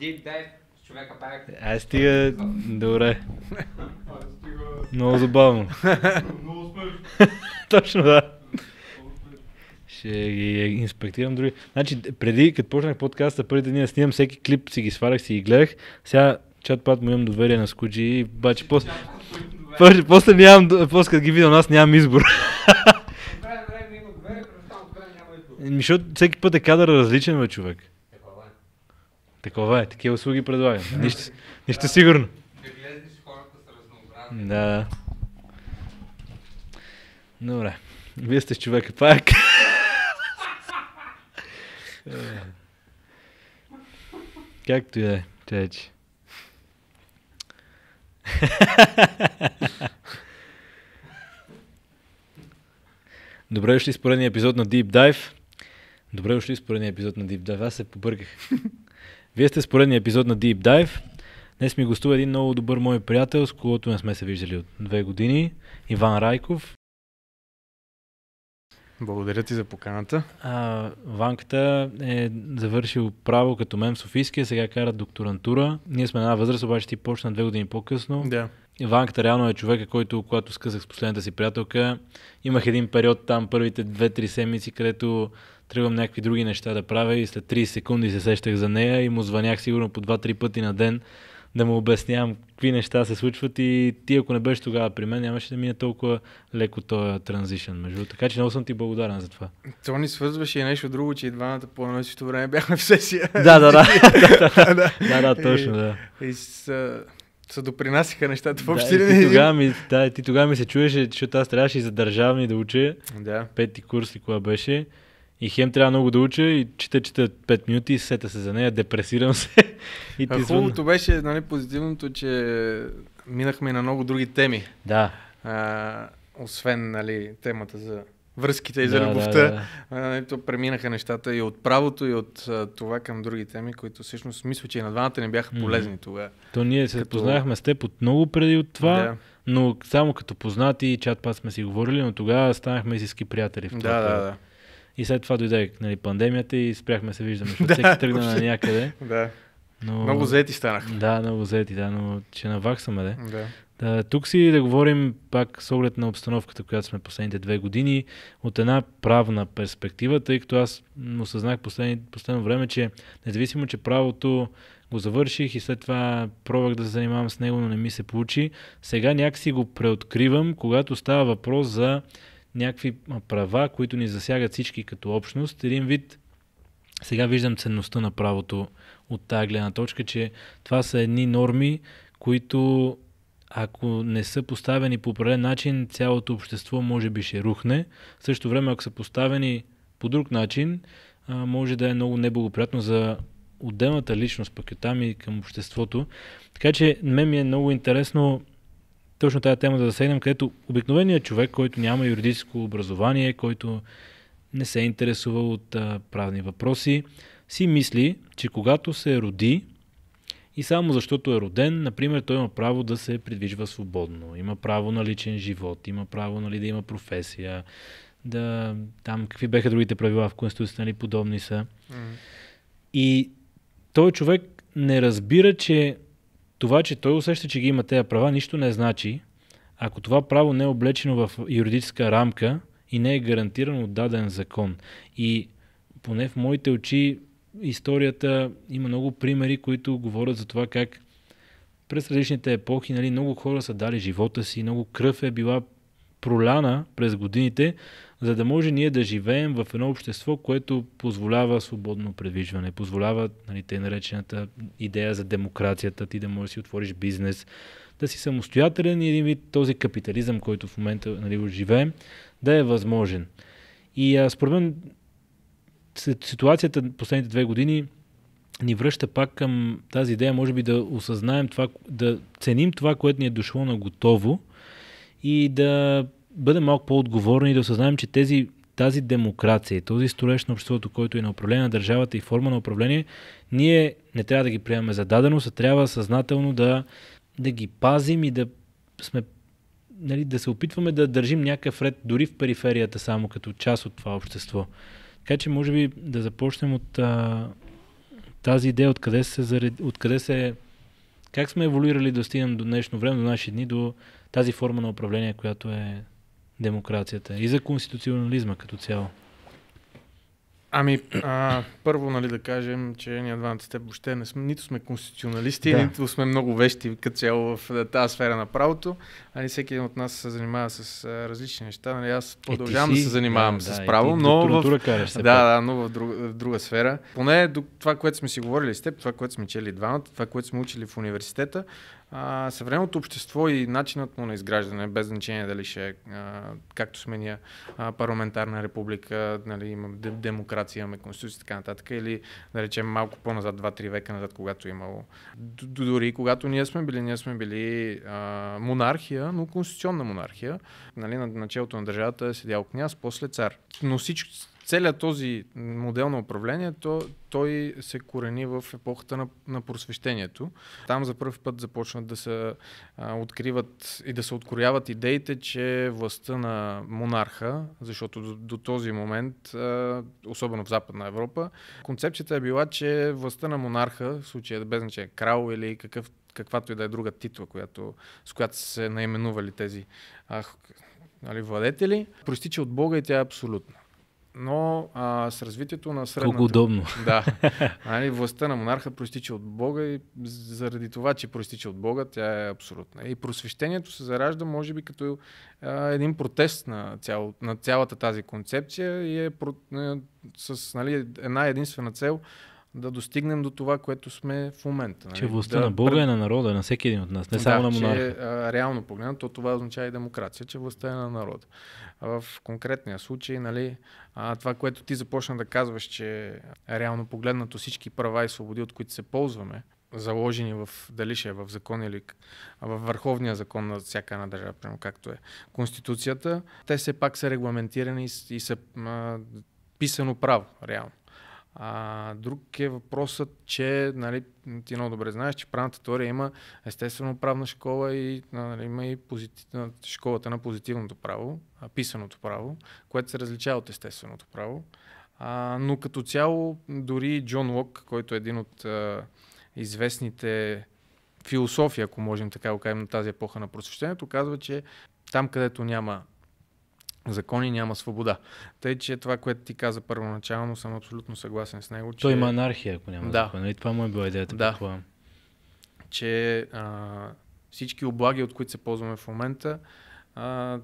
Deep dive с човека правих. Аз стига... Добре. Много забавно. Много смешно. Точно да. Ще ги инспектирам други. Значи, преди, като почнах подкаста, първите дни да снимам всеки клип, си ги сварях, си ги гледах. Сега чат пат му имам доверие на Скуджи, обаче после... После, после, нямам, после като ги видя аз нямам избор. Ами, защото всеки път е кадър различен, човек. Такова е, такива услуги предлагам. Нищо, нищо сигурно. Да. Добре. Вие сте човек човека пак. Е. Както и да е, чечи. Добре дошли с поредния епизод на Deep Dive. Добре дошли с поредния епизод на Deep Dive. Аз се побърках. Вие сте с поредния епизод на Deep Dive. Днес ми гостува един много добър мой приятел, с когото не сме се виждали от две години, Иван Райков. Благодаря ти за поканата. А, Ванката е завършил право като мен в Софийския, сега кара докторантура. Ние сме една възраст, обаче ти почна две години по-късно. Да. Ванката реално е човека, който, когато скъсах с последната си приятелка, имах един период там, първите две-три седмици, където тръгвам някакви други неща да правя и след 30 секунди се сещах за нея и му звънях сигурно по 2-3 пъти на ден да му обяснявам какви неща се случват и ти ако не беше тогава при мен, нямаше да мине толкова леко този транзишън. Между така че много съм ти благодарен за това. То ни свързваше и нещо друго, че и двамата по едно също време бяхме в сесия. Да, да, да. да, да, точно, да. И, с, се допринасяха нещата въобще. Да, ти тогава ми, да, ти тогава ми се чуеше, защото аз трябваше и за държавни да уча. Да. Пети курс и кога беше. И хем трябва много да уча и чета, чета 5 минути, сета се за нея, депресирам се. и ти Хубавото беше, нали, позитивното, че минахме на много други теми. Да. А, освен, нали, темата за връзките и да, за любовта. Да, да. А, нали, то преминаха нещата и от правото, и от а, това към други теми, които всъщност мисля, че и на двамата не бяха полезни mm-hmm. тогава. То ние се като... познахме с теб от много преди от това. Да. Но само като познати, чат пас сме си говорили, но тогава станахме истински приятели в това. Да, да, да. И след това дойде нали, пандемията и спряхме се виждаме, защото всеки тръгна на някъде. да. Но... Много заети станах. Да, много заети, да, но че наваксаме, да. Да, тук си да говорим пак с оглед на обстановката, която сме последните две години, от една правна перспектива, тъй като аз осъзнах последно, последно време, че независимо, че правото го завърших и след това пробвах да се занимавам с него, но не ми се получи, сега някакси го преоткривам, когато става въпрос за някакви права, които ни засягат всички като общност. Един вид, сега виждам ценността на правото от тази гледна точка, че това са едни норми, които ако не са поставени по определен начин, цялото общество може би ще рухне. В същото време, ако са поставени по друг начин, може да е много неблагоприятно за отделната личност, пък и там и към обществото. Така че, мен ми е много интересно точно тази тема да засегнем, където обикновеният човек, който няма юридическо образование, който не се е интересувал от а, правни въпроси, си мисли, че когато се роди и само защото е роден, например, той има право да се придвижва свободно, има право на личен живот, има право нали, да има професия, да там какви беха другите правила в Конституцията, нали, подобни са. Mm. И той човек не разбира, че това, че той усеща, че ги има тези права, нищо не значи, ако това право не е облечено в юридическа рамка и не е гарантирано от даден закон. И поне в моите очи историята има много примери, които говорят за това как през различните епохи нали, много хора са дали живота си, много кръв е била проляна през годините, за да може ние да живеем в едно общество, което позволява свободно предвижване, позволява нали, тъй наречената идея за демокрацията, ти да можеш да си отвориш бизнес, да си самостоятелен и един вид този капитализъм, който в момента нали, живеем, да е възможен. И а, според мен ситуацията последните две години ни връща пак към тази идея, може би да осъзнаем това, да ценим това, което ни е дошло на готово и да бъдем малко по-отговорни и да осъзнаем, че тези, тази демокрация и този строеж на обществото, който е на управление на държавата и форма на управление, ние не трябва да ги приемаме за даденост, а трябва съзнателно да, да ги пазим и да сме нали, да се опитваме да държим някакъв ред дори в периферията само като част от това общество. Така че може би да започнем от а, тази идея, откъде се, заред... откъде се как сме еволюирали да стигнем до днешно време, до наши дни, до тази форма на управление, която е демокрацията и за конституционализма като цяло? Ами, а, първо, нали, да кажем, че ние двамата сте въобще не сме, нито сме конституционалисти, да. нито сме много вещи като цяло в е, тази сфера на правото. ни всеки един от нас се занимава с а, е, различни неща. Нали, аз е, продължавам е, да се занимавам да, с да, право, ти, но, в, караш, да, да, но в, друг, в друга сфера. Поне до това, което сме си говорили с теб, това, което сме чели двамата, това, което сме учили в университета, съвременното общество и начинът му на изграждане, без значение дали ще е, както сме ние, парламентарна република, нали, имаме демокрация, имаме конституция и така нататък, или да речем малко по-назад, 2-3 века назад, когато имало. Дори когато ние сме били, ние сме били а, монархия, но конституционна монархия. Нали, на началото на държавата е седял княз, после цар. Но всички целият този модел на управление, то, той се корени в епохата на, на просвещението. Там за първ път започнат да се а, откриват и да се открояват идеите, че властта на монарха, защото до, до този момент, а, особено в Западна Европа, концепцията е била, че властта на монарха, в случая без значение крал или какъв, каквато и да е друга титла, която, с която се наименували тези а, нали, владетели, проистича от Бога и тя е абсолютна но а, с развитието на средната... Колко удобно. Да. Нали, властта на монарха проистича от Бога и заради това, че проистича от Бога, тя е абсолютна. И просвещението се заражда, може би, като а, един протест на, цяло, на цялата тази концепция и е про, е, с нали, една единствена цел – да достигнем до това, което сме в момента. Нали? Че властта да, на Бога е на народа, на всеки един от нас, не да, само на монарха. Че, а, реално погледнато, то това означава и демокрация, че властта е на народа. А в конкретния случай, нали, а, това, което ти започна да казваш, че реално погледнато всички права и свободи, от които се ползваме, заложени в, дали ще е в закон или в върховния закон на всяка една държава, прямо както е Конституцията, те все пак са регламентирани и, и са а, писано право, реално. А, друг е въпросът, че нали, ти много добре знаеш, че правната теория има естествено правна школа и нали, има и позити... школата на позитивното право, писаното право, което се различава от естественото право. А, но като цяло, дори Джон Лок, който е един от а, известните философии, ако можем така го кажем, на тази епоха на просвещението, казва, че там, където няма закони, няма свобода. Тъй, че това, което ти каза първоначално, съм абсолютно съгласен с него. Че... Той има анархия, ако няма да. закон. И нали, това му е била идеята. Да. Какво... Че а, всички облаги, от които се ползваме в момента, а,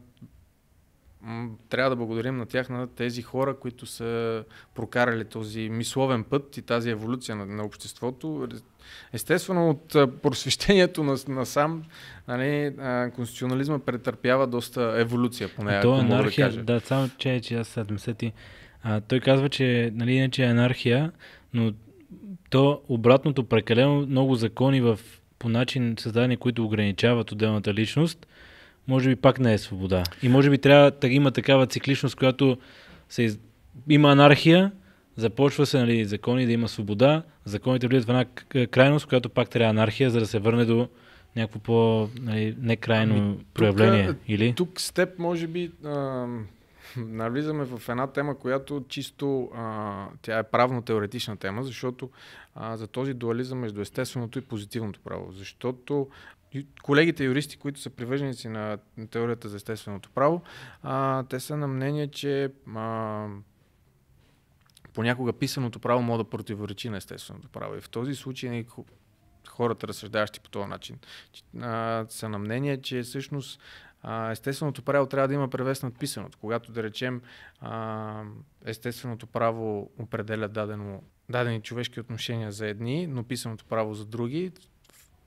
трябва да благодарим на тях, на тези хора, които са прокарали този мисловен път и тази еволюция на, на обществото. Естествено, от просвещението на, на сам, нали, конституционализма претърпява доста еволюция, поне. То е анархия, да, кажа. да, само че, че аз 70 а, той казва, че нали, иначе е анархия, но то обратното прекалено много закони в, по начин създадени, които ограничават отделната личност – може би пак не е свобода. И може би трябва да има такава цикличност, която се из... има анархия, започва се нали, закони да има свобода, законите влизат в една крайност, която пак трябва анархия, за да се върне до някакво по нали, некрайно ами, проявление. Тук, или? тук с теб може би а, навлизаме в една тема, която чисто а, тя е правно-теоретична тема, защото а, за този дуализъм между естественото и позитивното право. Защото колегите юристи, които са привърженици на, теорията за естественото право, а, те са на мнение, че а, понякога писаното право може да противоречи на естественото право. И в този случай нали, хората, разсъждаващи по този начин, а, са на мнение, че всъщност а, естественото право трябва да има превес над писаното. Когато, да речем, а, естественото право определя дадено, дадени човешки отношения за едни, но писаното право за други,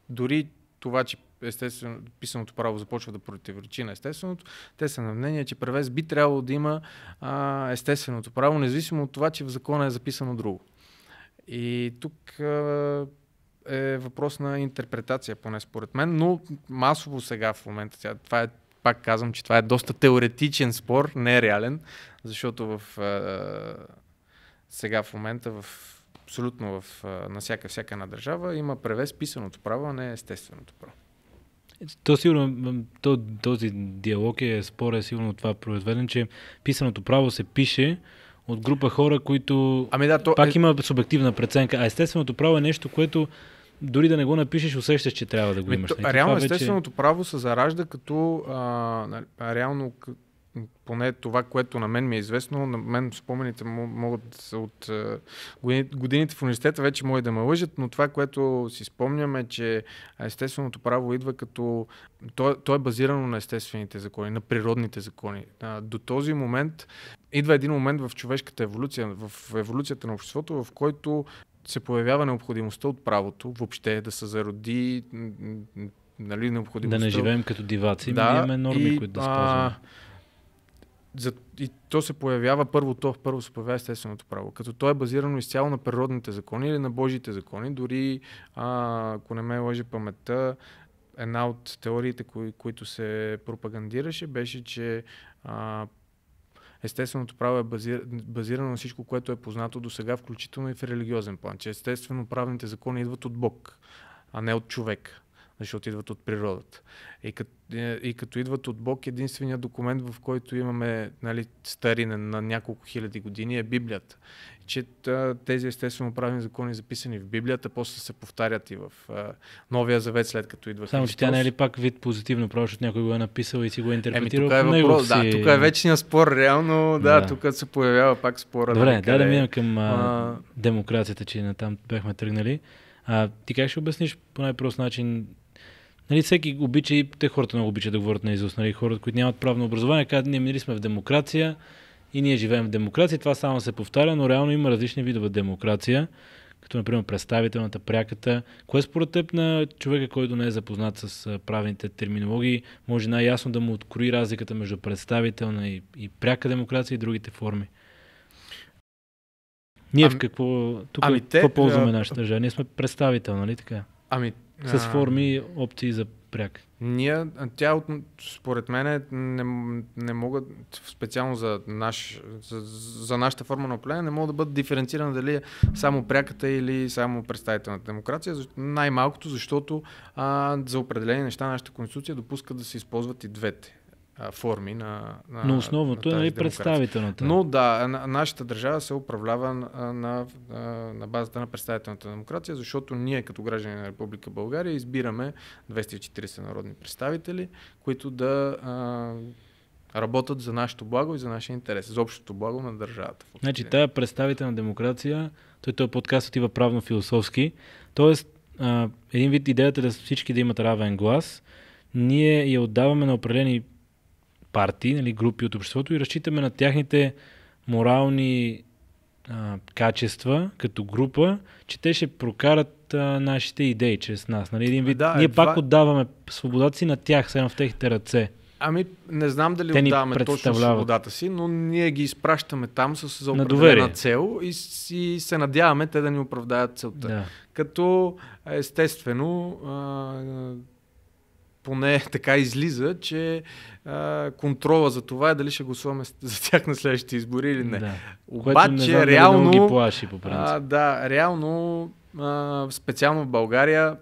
дори това, че естествено, писаното право започва да противоречи на естественото, те са на мнение, че превес би трябвало да има а, естественото право, независимо от това, че в закона е записано друго. И тук а, е въпрос на интерпретация, поне според мен, но масово сега в момента, това е пак казвам, че това е доста теоретичен спор, не е реален, защото в, а, сега в момента в абсолютно в, на всяка, всяка една държава има превес писаното право, а не естественото право. То сигурно, то, този диалог е спорен сигурно това произведен, че писаното право се пише от група хора, които ами да, то... пак е- има субективна преценка, а естественото право е нещо, което дори да не го напишеш, усещаш, че трябва да го ами имаш. Ами, то, нали, реално естественото вече... право се заражда като а, нали, реално поне това, което на мен ми е известно, на мен спомените могат от е, годините в университета вече може да ме лъжат, но това, което си спомням е, че естественото право идва като... То, то е базирано на естествените закони, на природните закони. До този момент идва един момент в човешката еволюция, в еволюцията на обществото, в който се появява необходимостта от правото въобще да се зароди нали, необходимостта. Да не живеем като диваци, ами да, имаме норми, и, които да спазваме за, и то се появява първо, то първо се появява естественото право, като то е базирано изцяло на природните закони или на Божите закони, дори а, ако не ме лъжи паметта, една от теориите, кои, които се пропагандираше, беше, че а, естественото право е базир, базирано на всичко, което е познато до сега, включително и в религиозен план, че естествено правните закони идват от Бог, а не от човек защото идват от природата. И като, е, и като идват от Бог, единствения документ, в който имаме нали, старина на няколко хиляди години е Библията. Че тези естествено правни закони, записани в Библията, после се повтарят и в Новия Завет, след като идва Само, Христос. че тя не е ли пак вид позитивно, защото някой го е написал и си го е интерпретирал? Еми, тук е въпрос, си... да, тук е вечният спор, реално, да, да. тук се появява пак спора. Добре, нали, да, да е. минем към а... демокрацията, че на там бяхме тръгнали. А, ти как ще обясниш по най-прост начин Нали, всеки обича и те хората много обичат да говорят на изус. Нали, хората, които нямат правно образование, казват, ние мили нали, сме в демокрация и ние живеем в демокрация. Това само се повтаря, но реално има различни видове демокрация, като например представителната, пряката. Кое според теб на човека, който не е запознат с правните терминологии, може най-ясно да му открои разликата между представителна и, и пряка демокрация и другите форми? Ние ами, в какво, тук ами те, какво ползваме нашата държава? Ние сме представител, нали така? Ами с форми и опции за пряк. Ние, тя според мен е, не, не могат, специално за, наш, за, за нашата форма на управление, не могат да бъдат диференцирани дали е само пряката или само представителната демокрация, най-малкото защото а, за определени неща нашата конституция допуска да се използват и двете форми на. на Но основното е, на е нали, представителната. Но да, на, нашата държава се управлява на, на, на базата на представителната демокрация, защото ние като граждани на Република България избираме 240 народни представители, които да. А, работят за нашето благо и за нашия интерес, за общото благо на държавата. Значи, тая представителна демокрация, той този подкаст отива правно-философски, Тоест, един вид идеята е да всички да имат равен глас. Ние я отдаваме на определени партии, нали, групи от обществото и разчитаме на тяхните морални а, качества като група, че те ще прокарат а, нашите идеи чрез нас. Нали? Един вид, да, ние едва... пак отдаваме свободата си на тях, сега в техните ръце. Ами, не знам дали Те отдаваме точно свободата си, но ние ги изпращаме там с за определена цел и, си се надяваме те да ни оправдаят целта. Да. Като естествено поне така излиза, че а, контрола за това е дали ще гласуваме за тях на следващите избори или не. Да. Обаче, не реално. Да, ги плаши, по А, да, реално, а, специално в България,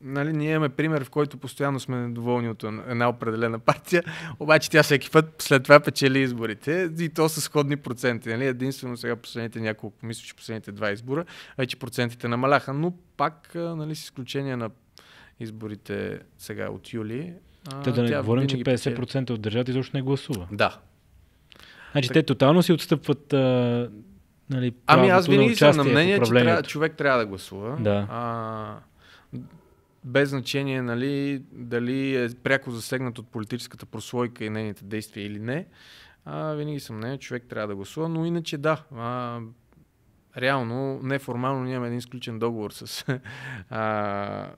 нали, ние имаме пример, в който постоянно сме недоволни от една определена партия, обаче тя всеки път след това печели изборите и то са сходни проценти. Нали? Единствено сега последните няколко, мисля, че последните два избора, вече процентите намаляха, но пак нали, с изключение на изборите сега от юли. Те да не говорим, че 50% от държавата изобщо не гласува. Да. Значи так... те тотално си отстъпват а, нали, Ами аз винаги съм на мнение, че човек трябва да гласува. Да. А, без значение нали, дали е пряко засегнат от политическата прослойка и нейните действия или не. А, винаги съм мнение, човек трябва да гласува, но иначе да. А, реално, неформално нямаме един изключен договор с а,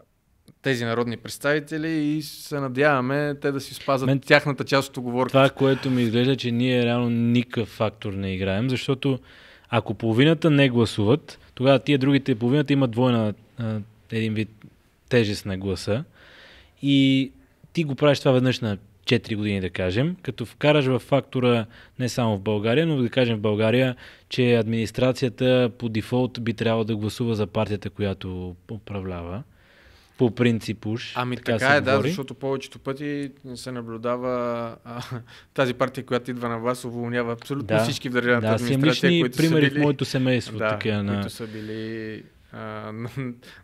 тези народни представители и се надяваме те да си спазат Мен... тяхната част от оговорката. Това, което ми изглежда, че ние реално никакъв фактор не играем, защото ако половината не гласуват, тогава тия другите половината имат двойна а, един вид тежест на гласа и ти го правиш това веднъж на 4 години, да кажем, като вкараш в фактора не само в България, но да кажем в България, че администрацията по дефолт би трябвало да гласува за партията, която управлява по принцип уж. Ами така, така е, да, говори. защото повечето пъти се наблюдава а, тази партия, която идва на вас, уволнява абсолютно да, всички в държавната да, администрация, които са били, в моето семейство. Да, такива, на... които са били а,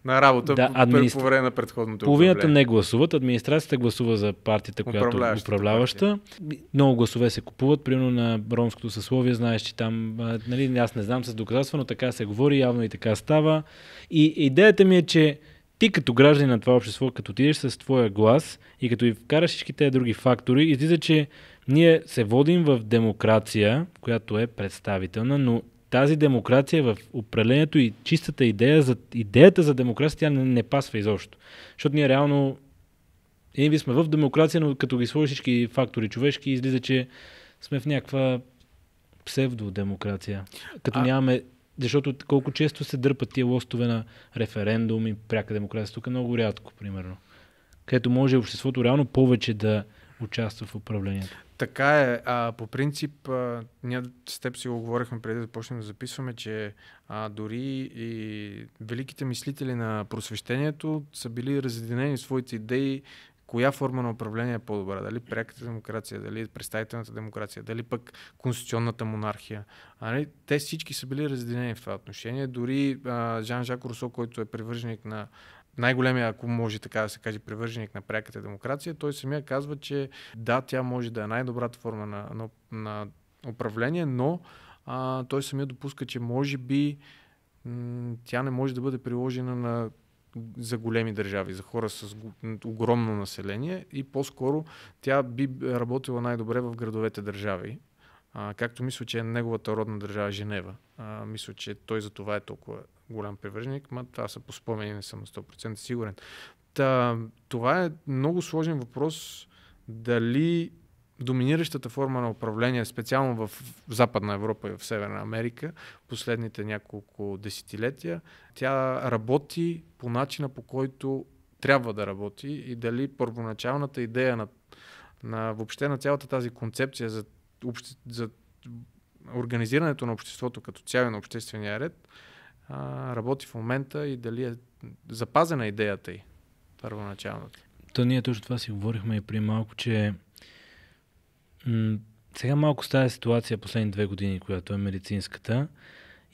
на, работа да, администр... по време на предходното Половината управление. не гласуват, администрацията гласува за партията, която е управляваща. Партия. Много гласове се купуват, примерно на ромското съсловие, знаеш, че там, нали, аз не знам с доказателство, но така се говори, явно и така става. И идеята ми е, че ти като гражданин на това общество, като отидеш с твоя глас и като и вкараш всички тези други фактори, излиза, че ние се водим в демокрация, която е представителна, но тази демокрация е в управлението и чистата идея, за, идеята за демокрация, тя не, не пасва изобщо. Защото ние реално е, ви сме в демокрация, но като ги сложиш всички фактори човешки, излиза, че сме в някаква псевдодемокрация. Като а... нямаме защото колко често се дърпат тия лостове на референдум и пряка демокрация, тук е много рядко, примерно. Където може обществото реално повече да участва в управлението. Така е. А, по принцип, а, ние с теб си го говорихме преди да започнем да записваме, че а, дори и великите мислители на просвещението са били разединени в своите идеи коя форма на управление е по-добра. Дали пряката демокрация, дали представителната демокрация, дали пък конституционната монархия. А, не, нали, те всички са били разделени в това отношение. Дори а, Жан-Жак Русо, който е привърженик на най-големия, ако може така да се каже, привърженик на пряката демокрация, той самия казва, че да, тя може да е най-добрата форма на, на, на управление, но а, той самия допуска, че може би м- тя не може да бъде приложена на за големи държави, за хора с огромно население и по-скоро тя би работила най-добре в градовете държави, а, както мисля, че е неговата родна държава е Женева. А, мисля, че той за това е толкова голям привърженик, ма това са по спомени, не съм на 100% сигурен. Та, това е много сложен въпрос дали доминиращата форма на управление, специално в Западна Европа и в Северна Америка, последните няколко десетилетия, тя работи по начина по който трябва да работи и дали първоначалната идея на, на въобще на цялата тази концепция за, обще, за организирането на обществото като цяло на обществения ред а, работи в момента и дали е запазена идеята й първоначалната. Та ние точно това си говорихме и при малко, че сега малко става ситуация последни две години, която е медицинската,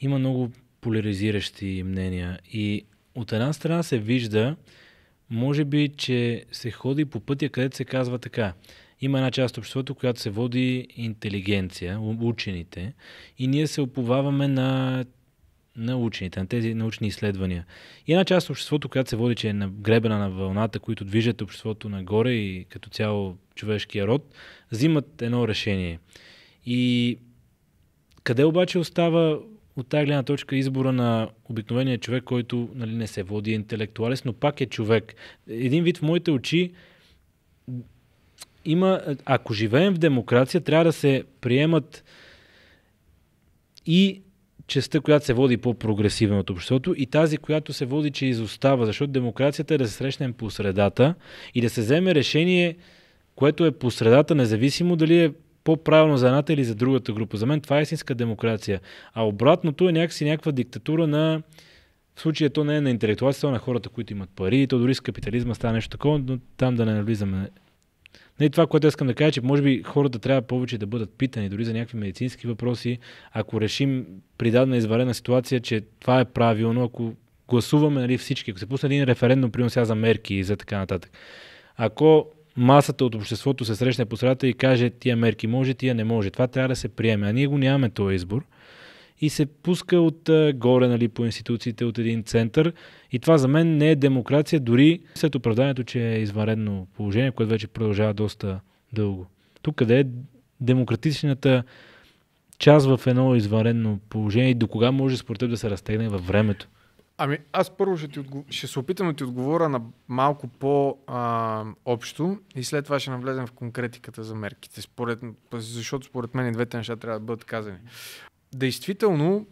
има много поляризиращи мнения. И от една страна се вижда, може би, че се ходи по пътя, където се казва така. Има една част от обществото, която се води интелигенция, учените, и ние се оповаваме на, на учените, на тези научни изследвания. И една част от обществото, която се води, че е нагребена на вълната, които движат обществото нагоре и като цяло човешкия род, взимат едно решение. И къде обаче остава от тази гледна точка избора на обикновения човек, който нали, не се води интелектуалист, но пак е човек. Един вид в моите очи има, ако живеем в демокрация, трябва да се приемат и частта, която се води по прогресивно от обществото и тази, която се води, че изостава, защото демокрацията е да се срещнем по средата и да се вземе решение, което е по средата, независимо дали е по-правилно за едната или за другата група. За мен това е истинска демокрация. А обратното е някакси някаква диктатура на... В случая то не е на интелектуалците, а е на хората, които имат пари. то дори с капитализма става нещо такова, но там да не навлизаме. Не това, което искам да кажа, че може би хората трябва повече да бъдат питани, дори за някакви медицински въпроси. Ако решим при дадена изварена ситуация, че това е правилно, ако гласуваме нали, всички, ако се пусне един референдум, примерно сега за мерки и за така нататък. Ако масата от обществото се срещне по средата и каже тия мерки може, тия не може. Това трябва да се приеме. А ние го нямаме този избор. И се пуска от горе нали, по институциите, от един център. И това за мен не е демокрация, дори след оправданието, че е извънредно положение, което вече продължава доста дълго. Тук къде е демократичната част в едно извънредно положение и до кога може според теб да се разтегне във времето? Ами аз първо ще, ти отговор... ще се опитам да ти отговоря на малко по-общо и след това ще навлезем в конкретиката за мерките, според... защото според мен и двете неща трябва да бъдат казани. Действително,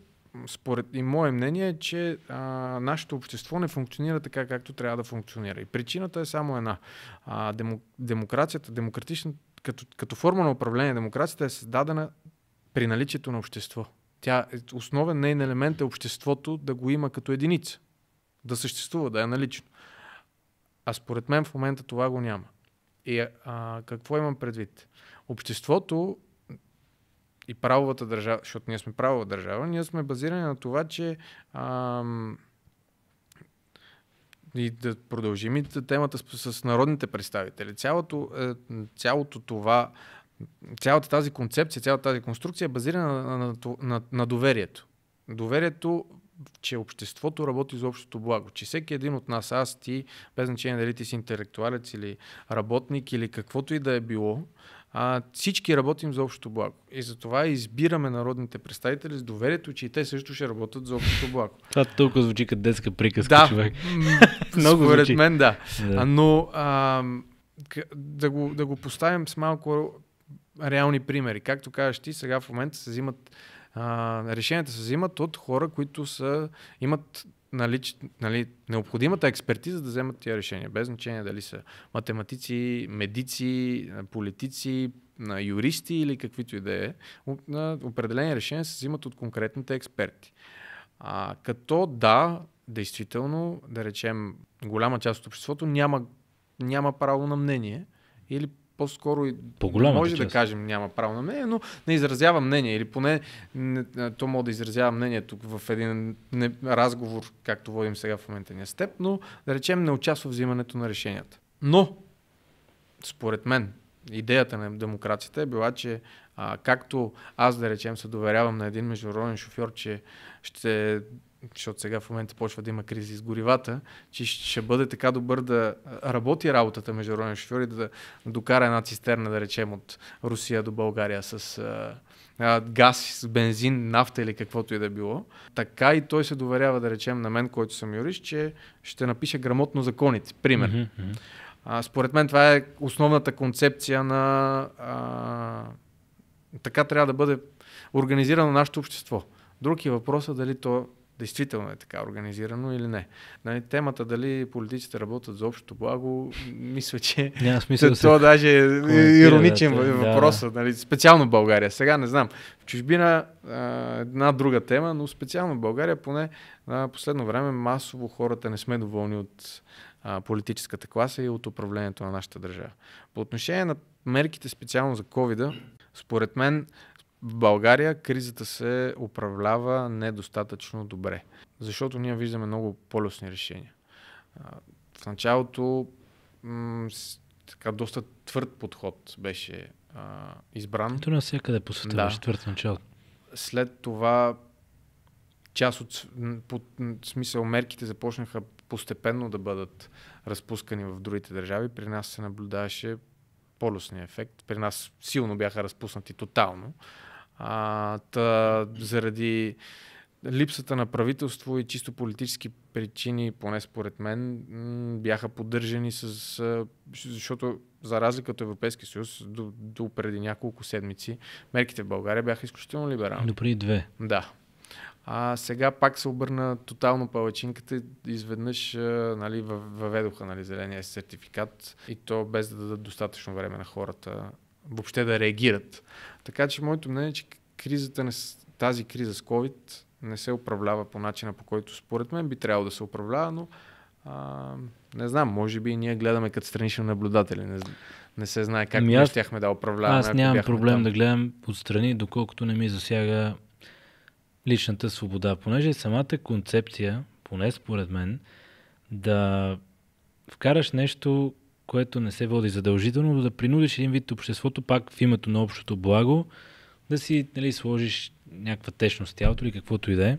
според и мое мнение, е, че а, нашето общество не функционира така, както трябва да функционира. И причината е само една. А, демо... Демокрацията, демократична, като, като форма на управление, демокрацията е създадена при наличието на общество. Тя, е основен нейн елемент е обществото да го има като единица. Да съществува, да е налично. А според мен в момента това го няма. И а, какво имам предвид? Обществото и правовата държава, защото ние сме правова държава, ние сме базирани на това, че ам, и да продължим и темата с, с народните представители. Цялото, е, цялото това цялата тази концепция, цялата тази конструкция е базирана на, на, на, на доверието. Доверието, че обществото работи за общото благо, че всеки един от нас, аз, ти, без значение дали ти си интелектуалец или работник или каквото и да е било, а, всички работим за общото благо. И затова избираме народните представители с доверието, че и те също ще работят за общото благо. Това толкова звучи като детска приказка, да, човек. Много според звучи. мен да. да. Но а, да, го, да го поставим с малко реални примери. Както кажеш ти, сега в момента се взимат а, решенията се взимат от хора, които са, имат налич, нали, необходимата експертиза да вземат тия решения, без значение дали са математици, медици, политици, юристи или каквито и да е. Определени решения се взимат от конкретните експерти. А, като да, действително, да речем, голяма част от обществото няма, няма право на мнение или по-скоро и по може част. да кажем няма право на мнение, но не изразява мнение или поне не, то мога да изразява мнение тук в един не, разговор, както водим сега в момента ние с теб, но да речем не участва в взимането на решенията. Но, според мен, идеята на демокрацията е била, че а, както аз да речем се доверявам на един международен шофьор, че ще защото сега в момента почва да има кризи с горивата, че ще бъде така добър да работи работата между ролен шофьор и да, докара една цистерна, да речем, от Русия до България с а, а, газ, с бензин, нафта или каквото и да било. Така и той се доверява, да речем, на мен, който съм юрист, че ще напише грамотно законите, пример. А, според мен това е основната концепция на... А, така трябва да бъде организирано нашето общество. въпрос е дали то действително е така организирано или не. Нали, темата дали политиците работят за общото благо, мисля, че Няма смисъл да това даже е ироничен да, въпрос. Да. Нали, специално България. Сега не знам. В чужбина а, една друга тема, но специално в България поне на последно време масово хората не сме доволни от а, политическата класа и от управлението на нашата държава. По отношение на мерките специално за covid според мен в България кризата се управлява недостатъчно добре, защото ние виждаме много полюсни решения. В началото м- така доста твърд подход беше а, избран. Ето на по света да. беше твърд начало. След това част от по, смисъл мерките започнаха постепенно да бъдат разпускани в другите държави. При нас се наблюдаваше полюсния ефект. При нас силно бяха разпуснати тотално. А, та, заради липсата на правителство и чисто политически причини, поне според мен, бяха поддържани с... Защото за разлика от Европейския съюз, до, до преди няколко седмици, мерките в България бяха изключително либерални. До преди две. Да. А сега пак се обърна тотално палачинката. Изведнъж нали, въведоха нали, зеления сертификат и то без да дадат достатъчно време на хората въобще да реагират така че моето мнение е, че кризата не, тази криза с COVID не се управлява по начина, по който според мен би трябвало да се управлява, но а, не знам, може би и ние гледаме като странични наблюдатели. Не, не се знае как ами ние аз... щяхме да управляваме. Аз нямам проблем там. да гледам отстрани, доколкото не ми засяга личната свобода, понеже самата концепция, поне според мен, да вкараш нещо което не се води задължително, да принудиш един вид обществото пак в името на общото благо да си нали, сложиш някаква течност тялото или каквото и да е.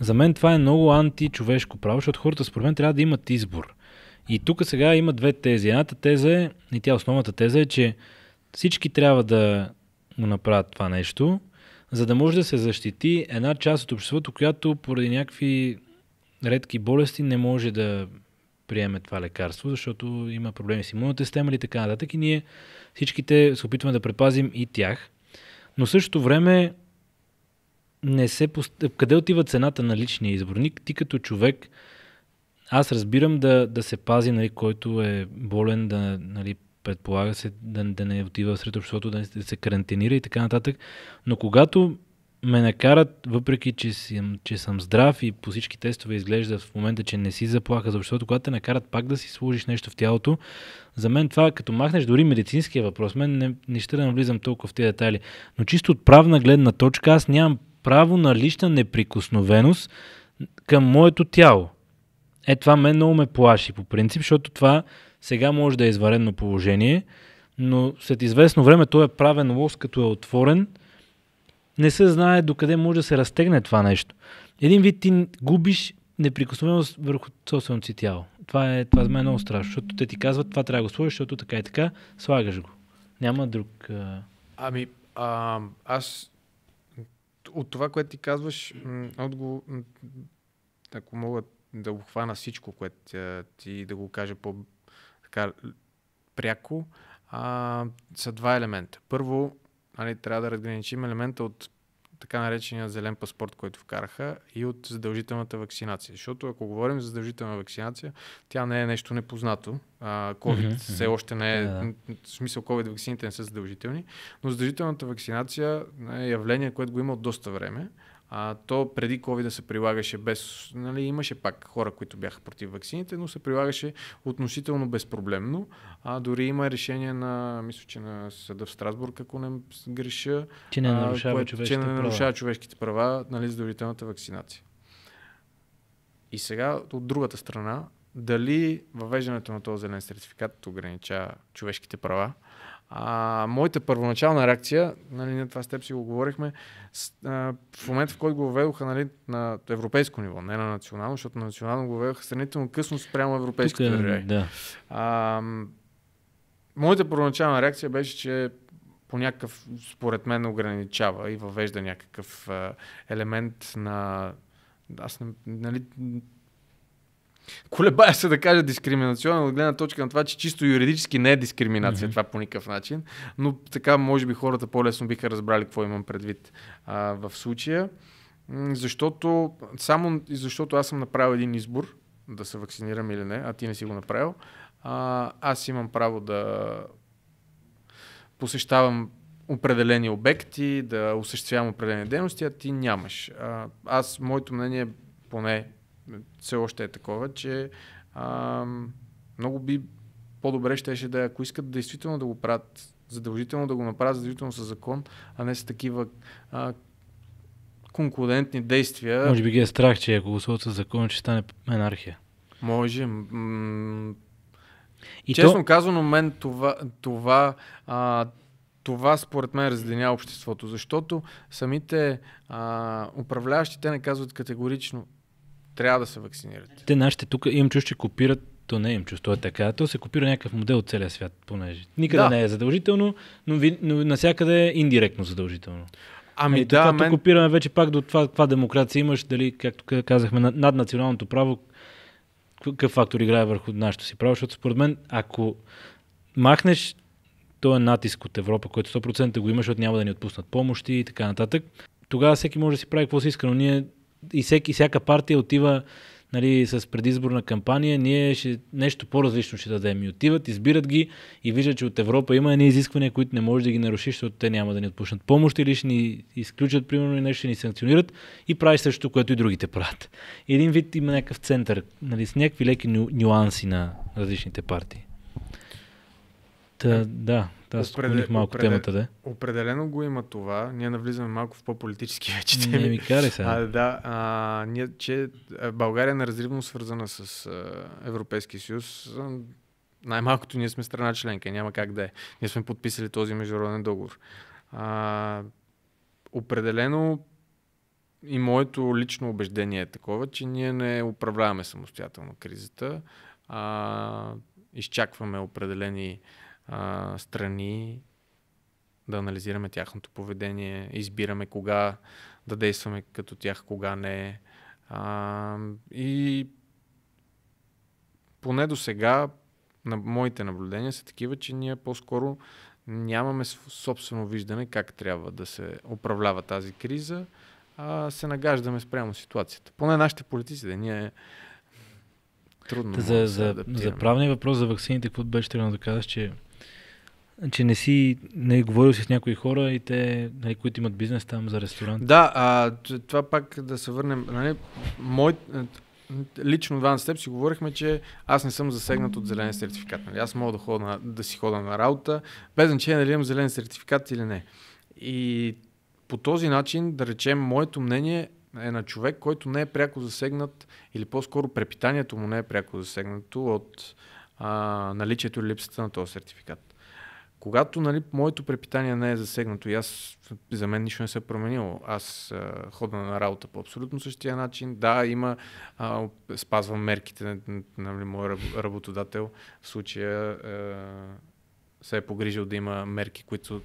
За мен това е много античовешко право, защото хората според мен трябва да имат избор. И тук сега има две тези. Едната теза е, и тя е основната теза е, че всички трябва да го направят това нещо, за да може да се защити една част от обществото, която поради някакви редки болести не може да приеме това лекарство, защото има проблеми с имунната система или така нататък. И ние всичките се опитваме да предпазим и тях. Но същото време не се пост... къде отива цената на личния изборник? Ти като човек, аз разбирам да, да се пази, нали, който е болен, да, нали, предполага се да, да не отива сред обществото, да не се карантинира и така нататък. Но когато ме накарат, въпреки че съм, че съм здрав и по всички тестове изглежда в момента, че не си заплаха за обществото, когато те накарат пак да си сложиш нещо в тялото, за мен това, като махнеш дори медицинския въпрос, мен не, не ще да навлизам толкова в тези детайли, но чисто от правна гледна точка, аз нямам право на лична неприкосновеност към моето тяло. Е, това мен много ме плаши по принцип, защото това сега може да е изварено положение, но след известно време той е правен лоз, като е отворен – не се знае докъде може да се разтегне това нещо. Един вид ти губиш неприкосновеност върху собственото си тяло. Това, е, това за мен е много страшно, защото те ти казват, това трябва да го сложиш, защото така и така, слагаш го. Няма друг... А... Ами, а, аз от това, което ти казваш, отговор, ако мога да обхвана всичко, което ти да го кажа по пряко, са два елемента. Първо, нали, трябва да разграничим елемента от така наречения зелен паспорт, който вкараха и от задължителната вакцинация. Защото ако говорим за задължителна вакцинация, тя не е нещо непознато. А, COVID mm-hmm, все още не е, yeah. в смисъл COVID вакцините не са задължителни, но задължителната вакцинация е явление, което го има от доста време. А, то преди COVID да се прилагаше без... Нали, имаше пак хора, които бяха против вакцините, но се прилагаше относително безпроблемно. А, дори има решение на, мисля, че на съда в Страсбург, ако не греша, че не нарушава, което, човешките, че не нарушава права. човешките права на нали, задоволителната вакцинация. И сега, от другата страна, дали въвеждането на този зелен сертификат ограничава човешките права, а, моята първоначална реакция, нали, на това с теб си го говорихме, с, а, в момента в който го въведоха нали, на европейско ниво, не на национално, защото на национално го въведоха сравнително късно спрямо европейските е, държави. Да. А, моята първоначална реакция беше, че по някакъв, според мен, ограничава и въвежда някакъв а, елемент на... Аз, нали, Колебая се да кажа дискриминационен от гледна точка на това, че чисто юридически не е дискриминация mm-hmm. това по никакъв начин, но така може би хората по-лесно биха разбрали какво имам предвид а, в случая. Защото, само защото аз съм направил един избор да се вакцинирам или не, а ти не си го направил, а, аз имам право да посещавам определени обекти, да осъществявам определени дейности, а ти нямаш. А, аз, моето мнение, поне все още е такова, че а, много би по-добре щеше да е, ако искат действително да го правят, задължително да го направят, задължително със закон, а не с такива а, конкурентни действия. Може би ги е страх, че ако го със закон, ще стане анархия. Може. М- и Честно то... казано, мен това, това, а, това според мен разделя обществото, защото самите а, управляващи те не казват категорично трябва да се вакцинират. Те нашите тук имам чуш, че копират то не им чувство е така. То се копира някакъв модел от целия свят, понеже. Никъде да. не е задължително, но, ви, но насякъде е индиректно задължително. Ами и ами, да, това, мен... копираме вече пак до това каква демокрация имаш, дали, както казахме, над националното право, какъв фактор играе върху нашето си право, защото според мен, ако махнеш този е натиск от Европа, който 100% го имаш, защото няма да ни отпуснат помощи и така нататък, тогава всеки може да си прави какво си иска, но ние и, всеки, всяка партия отива нали, с предизборна кампания, ние ще, нещо по-различно ще дадем. И отиват, избират ги и виждат, че от Европа има едни изисквания, които не може да ги нарушиш, защото те няма да ни отпуснат помощ или ще ни изключат, примерно, и нещо ще ни санкционират и прави също, което и другите правят. Един вид има някакъв център, нали, с някакви леки ню, нюанси на различните партии. Та, да, да, Определ... малко определ... темата, да. Определено го има това. Ние навлизаме малко в по-политически вече теми. Не ми кари се. А, да, а, ние, че България е неразривно свързана с а, Европейски съюз. Най-малкото ние сме страна членка, няма как да е. Ние сме подписали този международен договор. А, определено и моето лично убеждение е такова, че ние не управляваме самостоятелно кризата, а изчакваме определени а, а, страни, да анализираме тяхното поведение, избираме кога да действаме като тях, кога не. А, и поне до сега на моите наблюдения са такива, че ние по-скоро нямаме собствено виждане как трябва да се управлява тази криза, а се нагаждаме спрямо ситуацията. Поне нашите политици, да ние трудно. За, да за, за правния въпрос за вакцините, какво беше трябва да казваш, че че не си не нали, е говорил си с някои хора и те, нали, които имат бизнес там за ресторант. Да, а, това пак да се върнем. Нали, мой, е, лично два степ си говорихме, че аз не съм засегнат от зелен сертификат. Нали? Аз мога да, ходя на, да си хода на работа, без значение дали имам зелен сертификат или не. И по този начин, да речем, моето мнение е на човек, който не е пряко засегнат, или по-скоро препитанието му не е пряко засегнато от а, наличието или липсата на този сертификат когато нали, моето препитание не е засегнато и аз, за мен нищо не се е променило. Аз а, хода на работа по абсолютно същия начин. Да, има, а, спазвам мерките на, нали, на, на, на моя работодател. В случая а, се е погрижил да има мерки, които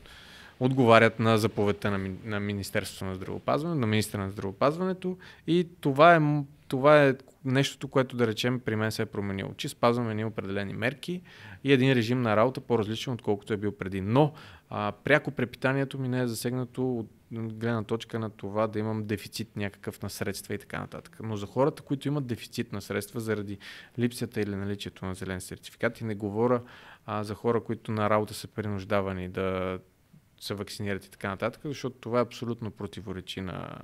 отговарят на заповедта на, на Министерството на здравеопазването, на министра на здравеопазването. И това е, това е нещото, което да речем при мен се е променило, че спазваме ни определени мерки и един режим на работа по-различен, отколкото е бил преди. Но а, пряко препитанието ми не е засегнато от гледна точка на това да имам дефицит някакъв на средства и така нататък. Но за хората, които имат дефицит на средства заради липсията или наличието на зелен сертификат и не говоря а, за хора, които на работа са принуждавани да се вакцинират и така нататък, защото това е абсолютно противоречи на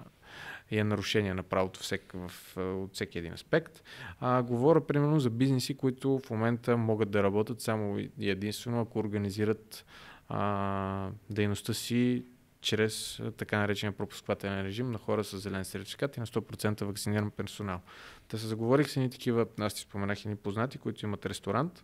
и е нарушение на правото всек, в, е, от всеки един аспект. А, говоря примерно за бизнеси, които в момента могат да работят само и единствено ако организират а, дейността си чрез е, така наречения пропусквателен режим на хора с зелен сертификат и на 100% вакциниран персонал. Те се заговорих с едни такива, аз ти споменах едни познати, които имат ресторант,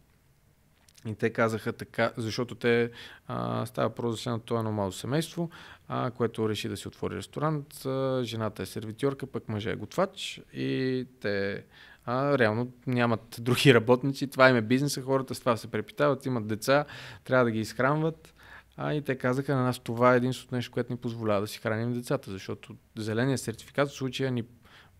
и те казаха така, защото те а, става въпрос за това едно малко семейство, а, което реши да си отвори ресторант. А, жената е сервитьорка, пък мъжа е готвач и те а, реално нямат други работници. Това им е бизнеса, хората с това се препитават, имат деца, трябва да ги изхранват. А, и те казаха на нас, това е единството нещо, което ни позволява да си храним децата, защото зеления сертификат в случая ни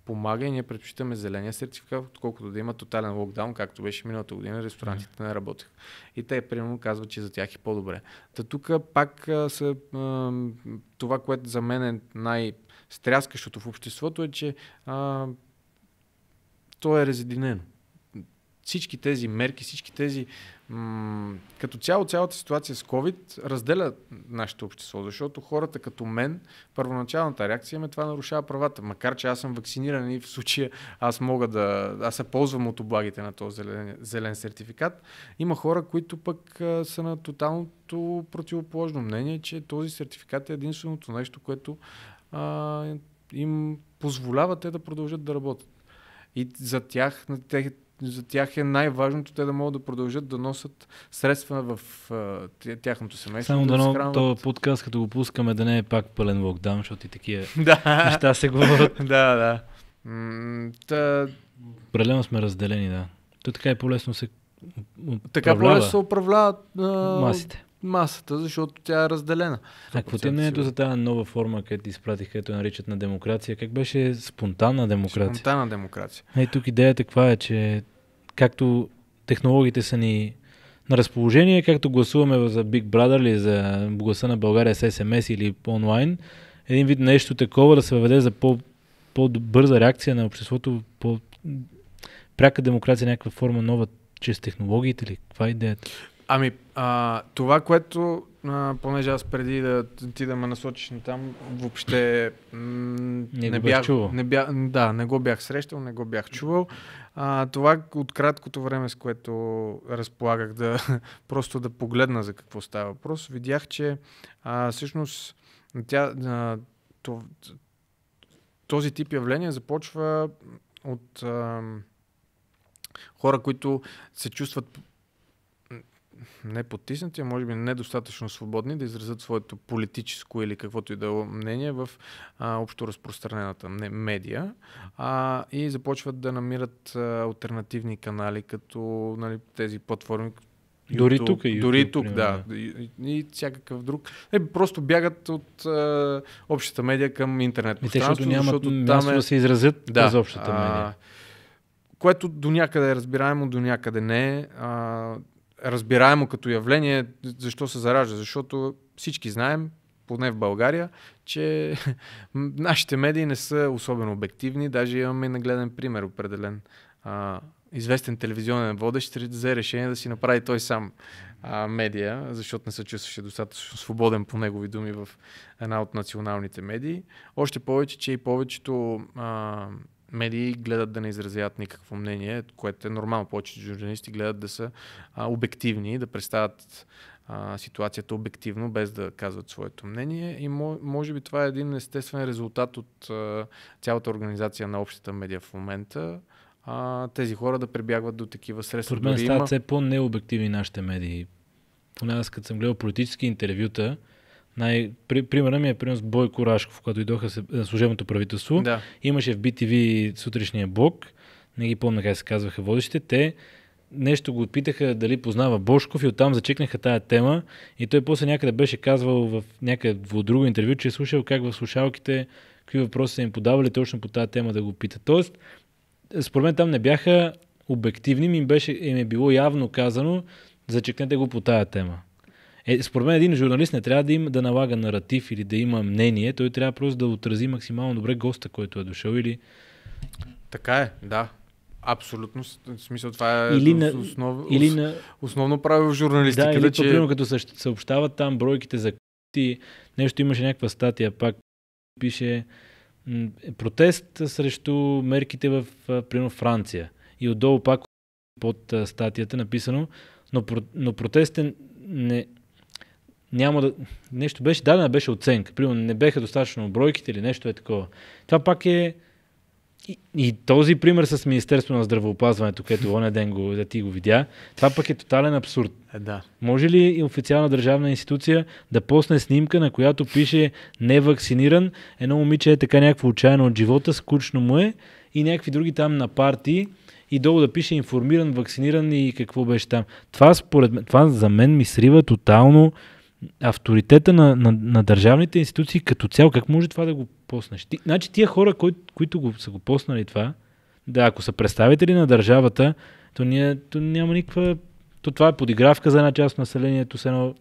помага и ние предпочитаме зеления сертификат, отколкото да има тотален локдаун, както беше миналата година, ресторантите не работеха. И те, примерно, казват, че за тях е по-добре. Та тук пак са, това, което за мен е най-стряскащото в обществото е, че а, то е резединено всички тези мерки, всички тези... М- като цяло, цялата ситуация с COVID разделя нашето общество, защото хората като мен, първоначалната реакция ме това нарушава правата. Макар, че аз съм вакциниран и в случая аз мога да... Аз се ползвам от облагите на този зелен, зелен сертификат. Има хора, които пък а, са на тоталното противоположно мнение, че този сертификат е единственото нещо, което а, им позволява те да продължат да работят. И за тях, на за тях е най-важното те да могат да продължат да носят средства в а, тяхното семейство. Само да, да този подкаст, като го пускаме, да не е пак пълен локдаун, защото и такива неща се говорят. да, да. та... Определено сме разделени, да. То така е по-лесно се управлява. Така по-лесно се управляват а... масите масата, защото тя е разделена. А какво ти е мнението е. за тази нова форма, където изпратих, където наричат на демокрация? Как беше спонтанна демокрация? Спонтанна демокрация. Е, тук идеята каква е, че както технологиите са ни на разположение, както гласуваме за Big Brother или за гласа на България с СМС или онлайн, един вид нещо такова да се въведе за по, по-бърза реакция на обществото, по пряка демокрация, някаква форма нова чрез технологиите ли? Каква е идеята? Ами, а, това, което, а, понеже аз преди да ти да ме насочиш на там, въобще м- не, не, бях, чувал. не бях, да, не го бях срещал, не го бях чувал. А, това от краткото време, с което разполагах да просто да погледна за какво става въпрос, видях, че а, всъщност тя, а, то, този тип явление започва от а, хора, които се чувстват не потиснати, а може би недостатъчно свободни да изразят своето политическо или каквото и да е мнение в а, общо разпространената не, медия а, и започват да намират а, альтернативни канали, като нали, тези платформи, YouTube, дори тук, YouTube, дори тук, примерно. да. И, и всякакъв друг. Е, просто бягат от а, общата медия към интернет. И те, защото нямат защото там е... да се изразят да, за общата медия. А, което до някъде е разбираемо, до някъде не е. А, разбираемо като явление защо се заражда. Защото всички знаем, поне в България, че нашите медии не са особено обективни. Даже имаме нагледен пример определен. А, известен телевизионен водещ взе решение да си направи той сам а, медия, защото не се чувстваше достатъчно свободен по негови думи в една от националните медии. Още повече, че и повечето а, медии гледат да не изразяват никакво мнение, което е нормално. Повечето журналисти гледат да са а, обективни, да представят а, ситуацията обективно, без да казват своето мнение. И може би това е един естествен резултат от а, цялата организация на общата медия в момента. А, тези хора да прибягват до такива средства. Според мен стават все по-необективни нашите медии. Поне аз като съм гледал политически интервюта, най- при, примерът ми е примерно с Бойко Рашков, когато дойдоха е, служебното правителство. Да. Имаше в BTV сутрешния блок, не ги помня как се казваха водещите, те нещо го питаха дали познава Бошков и оттам зачекнаха тая тема и той после някъде беше казвал в някъде в друго интервю, че е слушал как в слушалките какви въпроси са им подавали точно по тази тема да го пита. Тоест, според мен там не бяха обективни, ми беше, им е било явно казано, зачекнете го по тая тема. Е, според мен един журналист не трябва да им да налага наратив или да има мнение, той трябва просто да отрази максимално добре госта, който е дошъл или... Така е, да. Абсолютно. В смисъл това е или на, основ, или на, основно правило в журналистика. Да, или, че... примерно, като съобщават там бройките за ти, нещо имаше някаква статия, пак пише протест срещу мерките в, примерно, Франция. И отдолу пак под статията е написано, но, но протестен не, няма да... Нещо беше, дадена беше оценка. Примерно не беха достатъчно бройките или нещо е такова. Това пак е... И, и този пример с Министерство на здравеопазването, където оня ден го, да ти го видя, това пък е тотален абсурд. Е, да. Може ли и официална държавна институция да посне снимка, на която пише невакциниран, едно момиче е така някакво отчаяно от живота, скучно му е и някакви други там на парти и долу да пише информиран, вакциниран и какво беше там. Това според мен, това за мен ми срива тотално авторитета на, на, на държавните институции като цяло, как може това да го поснеш? Ти, значи тия хора, кои, които го, са го поснали това, да, ако са представители на държавата, то, ние, то няма никаква... То това е подигравка за една част от населението. С едно...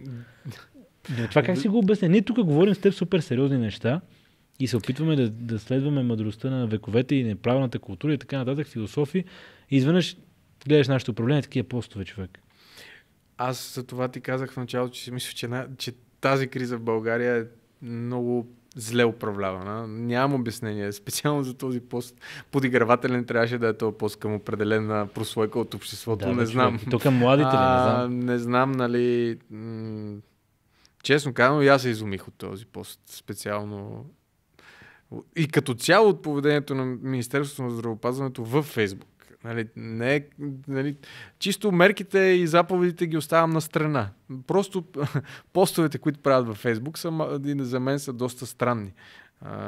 Но това как си го обясня? Ние тук говорим с теб супер сериозни неща и се опитваме да, да следваме мъдростта на вековете и неправилната култура и така нататък, философи. И изведнъж гледаш нашето управление, такива постове, човек. Аз за това ти казах в началото, че си мисля, че, на, че тази криза в България е много зле управлявана. Нямам обяснение. Специално за този пост подигравателен трябваше да е този пост към определена прослойка от обществото. Да, не знам. Тук към младите а, ли? Не знам. не знам, нали... честно казано, и аз се изумих от този пост. Специално и като цяло от поведението на Министерството на здравеопазването във Фейсбук. Нали, не, нали, чисто мерките и заповедите ги оставям на страна. Просто постовете, които правят във Фейсбук, са, за мен са доста странни.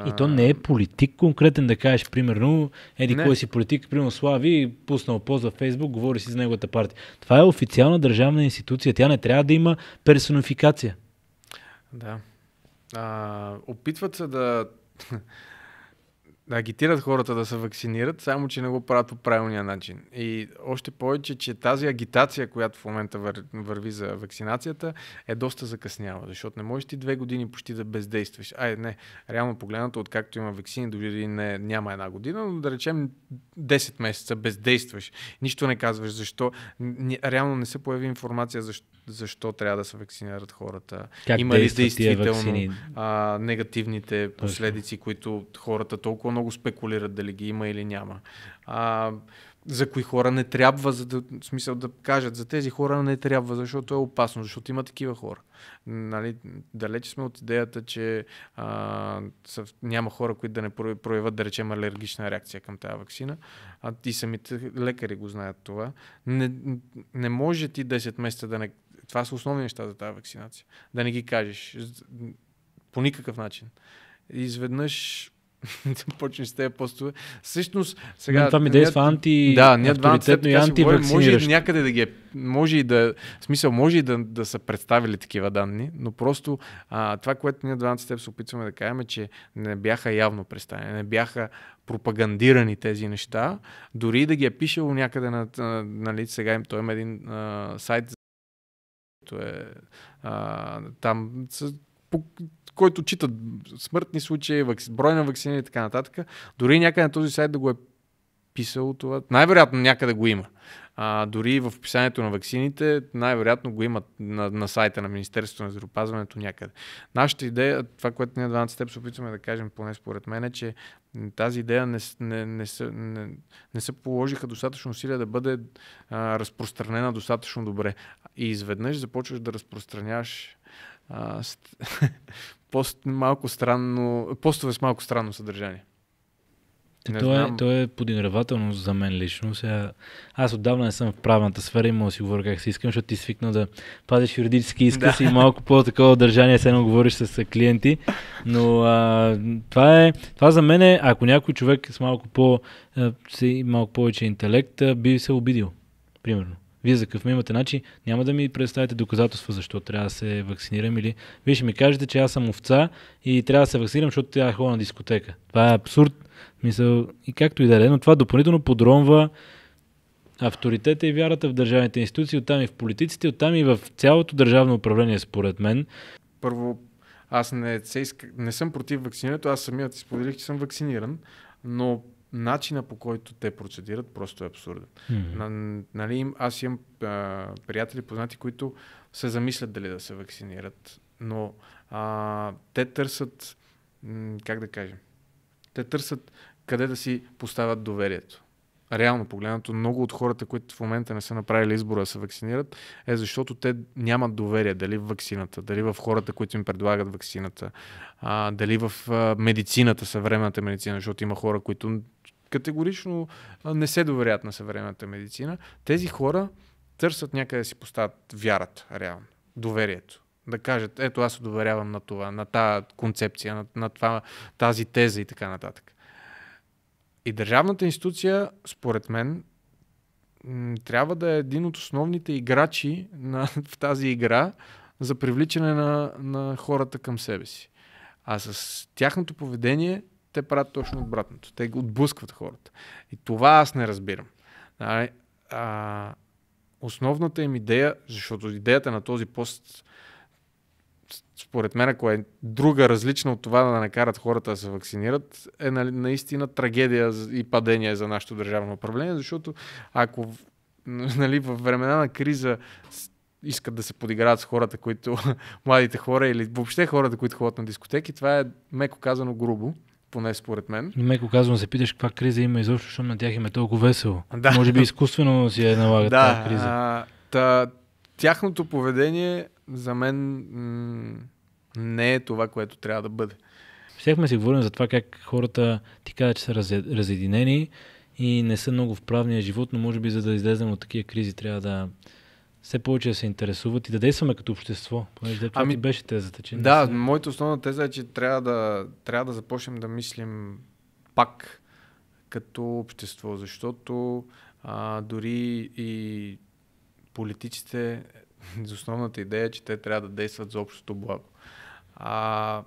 И то не е политик конкретен, да кажеш, примерно, еди кой си политик, примерно Слави, пуснал пост във Фейсбук, говори си за неговата партия. Това е официална държавна институция, тя не трябва да има персонификация. Да. А, опитват се да да агитират хората да се вакцинират, само че не го правят по правилния начин. И още повече, че тази агитация, която в момента вър, върви за вакцинацията, е доста закъснява, защото не можеш ти две години почти да бездействаш. Ай, не, реално погледнато, откакто има вакцини, дори не, няма една година, но да речем 10 месеца бездействаш. Нищо не казваш защо. Реално не се появи информация защо защо трябва да се вакцинират хората. Как Има ли действително а, негативните Точно. последици, които хората толкова много спекулират дали ги има или няма. А, за кои хора не трябва, за да, в смисъл да кажат, за тези хора не трябва, защото е опасно, защото има такива хора. Нали, далече сме от идеята, че а, са, няма хора, които да не проявят, да речем, алергична реакция към тази вакцина. А ти самите лекари го знаят това. Не, не може ти 10 месеца да не това са основни неща за тази вакцинация. Да не ги кажеш. По никакъв начин. Изведнъж да почнеш с тези постове. Всъщност, сега... Но това ми действа е анти... Да, ние авторитетно и анти Може и някъде да ги е... Може и да... В смисъл, може и да, да са представили такива данни, но просто а, това, което ние два с степ се опитваме да кажем, е, че не бяха явно представени, не бяха пропагандирани тези неща, дори да ги е пишело някъде на, нали, сега им, той има един а, сайт който е а, там, с, по, който читат смъртни случаи, вакци, брой на вакцини и така нататък. Дори някъде на този сайт да го е писал това. Най-вероятно някъде го има. А, дори в описанието на ваксините, най-вероятно го имат на, на сайта на Министерството на здравеопазването някъде. Нашата идея, това, което ние 12 степ се опитваме да кажем, поне според мен, е, че тази идея не, не, не, се, не, не са положиха достатъчно усилия да бъде а, разпространена достатъчно добре. И изведнъж започваш да разпространяваш а, ст... пост, малко странно, постове с малко странно съдържание. Е, не то, е- знам. е, то е подигравателно за мен лично. Сега, аз отдавна не съм в правната сфера и мога да си говоря как си искам, защото ти свикна да пазиш юридически изказ да. и малко по-такова държание, се едно говориш с клиенти. Но а, това, е, това за мен е, ако някой човек с малко, по, с малко повече интелект би се обидил, примерно. Вие за какъв ме имате начин няма да ми представите доказателства защо трябва да се вакцинирам или вие ще ми кажете, че аз съм овца и трябва да се вакцинирам, защото тя е хубава на дискотека. Това е абсурд Мисъл, и както и да е, но това допълнително подронва авторитета и вярата в държавните институции, оттам и в политиците, оттам и в цялото държавно управление, според мен. Първо, аз не, се иска, не съм против вакцинирането, аз самият споделих, че съм вакциниран, но начина по който те процедират просто е абсурден. Mm-hmm. На, нали, аз имам а, приятели, познати, които се замислят дали да се вакцинират, но а, те търсят, как да кажем, те търсят къде да си поставят доверието. Реално погледнато, много от хората, които в момента не са направили избора да се вакцинират, е защото те нямат доверие дали в вакцината, дали в хората, които им предлагат вакцината, а, дали в а, медицината, съвременната медицина, защото има хора, които категорично не се доверят на съвременната медицина. Тези хора търсят някъде да си поставят вярата, реално, доверието да кажат, ето аз доверявам на това, на тази концепция, на, на това, тази теза и така нататък. И държавната институция, според мен, трябва да е един от основните играчи на, в тази игра за привличане на, на хората към себе си. А с тяхното поведение те правят точно обратното. Те отблъскват хората. И това аз не разбирам. А, нали? а, основната им идея, защото идеята на този пост според мен, ако е друга различна от това да накарат хората да се вакцинират, е наистина трагедия и падение за нашето държавно управление, защото ако нали, в времена на криза искат да се подиграват с хората, които младите хора или въобще хората, които ходят на дискотеки, това е меко казано грубо поне според мен. Но меко казвам, се питаш каква криза има изобщо, защото на тях им е толкова весело. Да. Може би изкуствено си е налага да, тази криза. А, та, тяхното поведение за мен м- не е това, което трябва да бъде. Всяхме си говорим за това как хората ти казват, че са разединени и не са много в правния живот, но може би за да излезем от такива кризи трябва да все повече да се интересуват и да действаме като общество. Понеже това ами, ти беше тезата. Че да, си... моята основна теза е, че трябва да, трябва да започнем да мислим пак като общество, защото а, дори и политиците за основната идея е, че те трябва да действат за общото благо. А,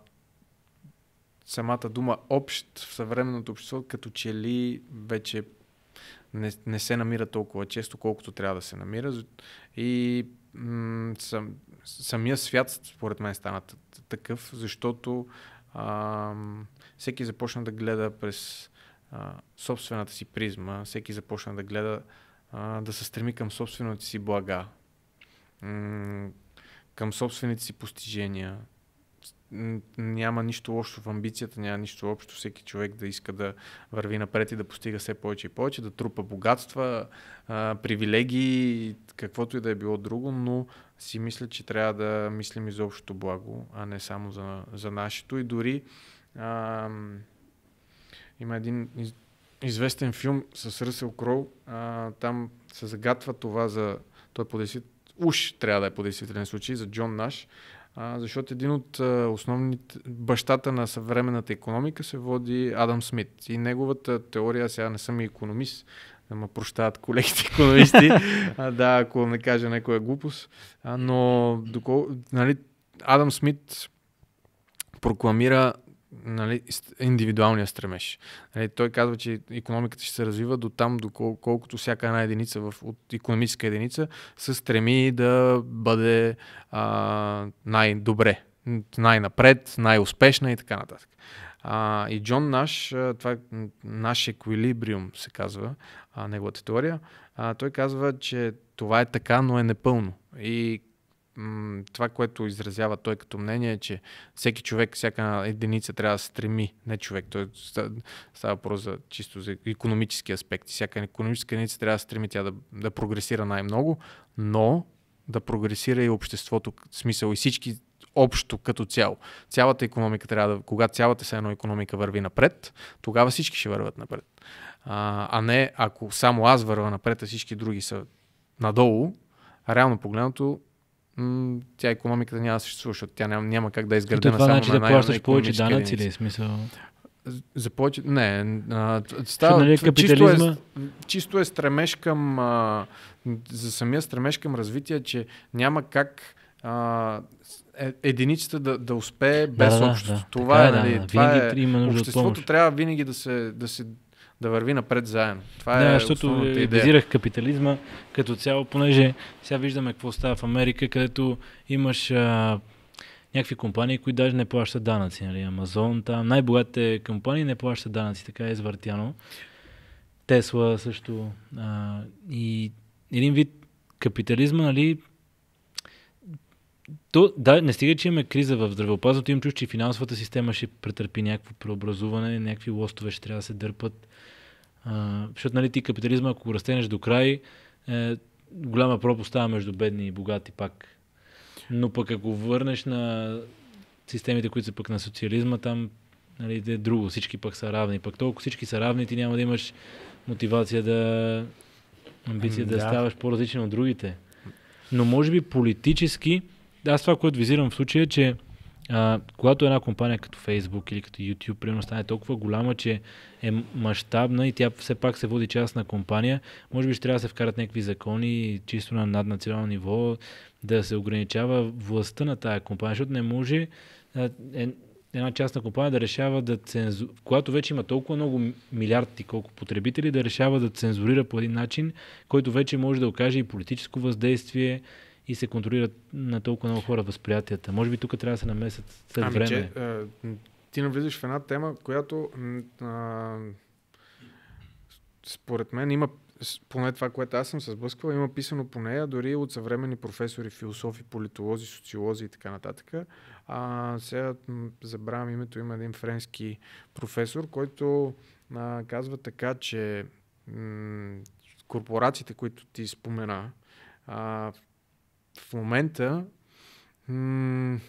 самата дума общ в съвременното общество като че ли вече не, не се намира толкова често, колкото трябва да се намира. И м- сам, самия свят, според мен, стана такъв, защото а, всеки започна да гледа през а, собствената си призма, всеки започна да гледа а, да се стреми към собственото си блага, към собствените си постижения. Няма нищо лошо в амбицията, няма нищо общо всеки човек да иска да върви напред и да постига все повече и повече, да трупа богатства, привилегии, каквото и да е било друго, но си мисля, че трябва да мислим изобщо благо, а не само за, за нашето. И дори а, има един из, известен филм с Ръсел Кроу, а, там се загатва това за... Той е уж трябва да е по действителен случай за Джон Наш, а, защото един от а, основните бащата на съвременната економика се води Адам Смит. И неговата теория, сега не съм и економист, да ме прощават колегите економисти, а, да, ако не кажа някоя глупост, а, но докол, нали, Адам Смит прокламира нали, индивидуалния стремеж. Нали, той казва, че економиката ще се развива до там, доколкото колкото всяка една единица в, от економическа единица се стреми да бъде а, най-добре, най-напред, най-успешна и така нататък. А, и Джон Наш, това е наш еквилибриум, се казва а, неговата теория, а, той казва, че това е така, но е непълно. И това, което изразява той като мнение е, че всеки човек, всяка единица трябва да се стреми, не човек, той е става въпрос за, чисто за економически аспекти. Всяка економическа единица трябва да се стреми тя да, да прогресира най-много, но да прогресира и обществото, в смисъл и всички общо като цяло. Цялата економика трябва да, когато цялата се едно економика върви напред, тогава всички ще върват напред. А, а не ако само аз върва напред, а всички други са надолу, реално погледнато тя економиката няма да се защото тя няма, няма как да е изгради значи на това само значи на да плащаш повече данъци ли? Смисъл... За повече... Не. А, става, нали, капитализма... чисто, е, чисто е стремеж към... А, за самия стремеж към развитие, че няма как а, е, единицата да, да успее без да, обществото. Да, това е, е, нали, да, това е, винаги е, обществото трябва винаги да се, да се да върви напред заедно. Това да, е защото е, визирах капитализма като цяло, понеже сега виждаме какво става в Америка, където имаш а, някакви компании, които даже не плащат данъци. Нали? Амазон, там най-богатите компании не плащат данъци, така е извъртяно. Тесла също. А, и един вид капитализма, нали, то, да, не стига, че имаме криза в здравеопазването, имам чуш, че финансовата система ще претърпи някакво преобразуване, някакви лостове ще трябва да се дърпат. А, защото, нали, ти капитализма, ако го до край, е, голяма пропуст става между бедни и богати пак. Но пък ако върнеш на системите, които са пък на социализма, там нали, е друго, всички пък са равни. Пък толкова всички са равни, ти няма да имаш мотивация да амбиция ами да, да ставаш по-различен от другите. Но може би политически аз това, което визирам в случая, е, че а, когато една компания като Facebook или като YouTube, примерно, стане толкова голяма, че е мащабна и тя все пак се води частна компания, може би ще трябва да се вкарат някакви закони, чисто на наднационално ниво, да се ограничава властта на тая компания, защото не може а, е, една частна компания да решава да цензурира, когато вече има толкова много милиарди колко потребители, да решава да цензурира по един начин, който вече може да окаже и политическо въздействие, и се контролират на толкова много хора възприятията. Може би тук трябва да се намесят след ами, време. Че, а, е, ти навлизаш в една тема, която а, според мен има поне това, което аз съм се сблъсквал, има писано по нея дори от съвременни професори, философи, политолози, социолози и така нататък. А, сега забравям името, има един френски професор, който а, казва така, че м- корпорациите, които ти спомена, а, в момента м-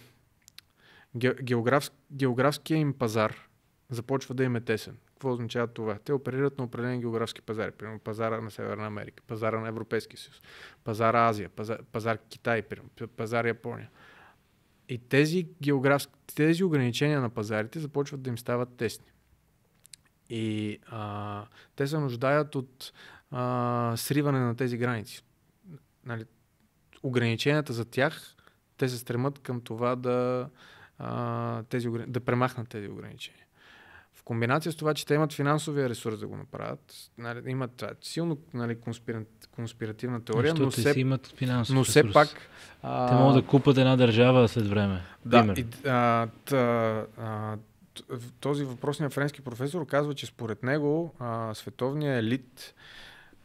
географския им пазар започва да им е тесен. Какво означава това? Те оперират на определени географски пазари. Примерно пазара на Северна Америка, пазара на Европейския съюз, пазара Азия, пазар, пазар Китай, примерно, пазар Япония. И тези, географски, тези ограничения на пазарите започват да им стават тесни. И а, те се нуждаят от а, сриване на тези граници. Нали, ограниченията за тях, те се стремат към това да, а, тези, да премахнат тези ограничения. В комбинация с това, че те имат финансовия ресурс да го направят, нали, имат това, силно нали, конспиративна теория, но, но, все, си имат но все ресурс. пак... А... Те могат да купат една държава след време. Да, и, а, та, а, този въпросният френски професор казва, че според него а, световният елит,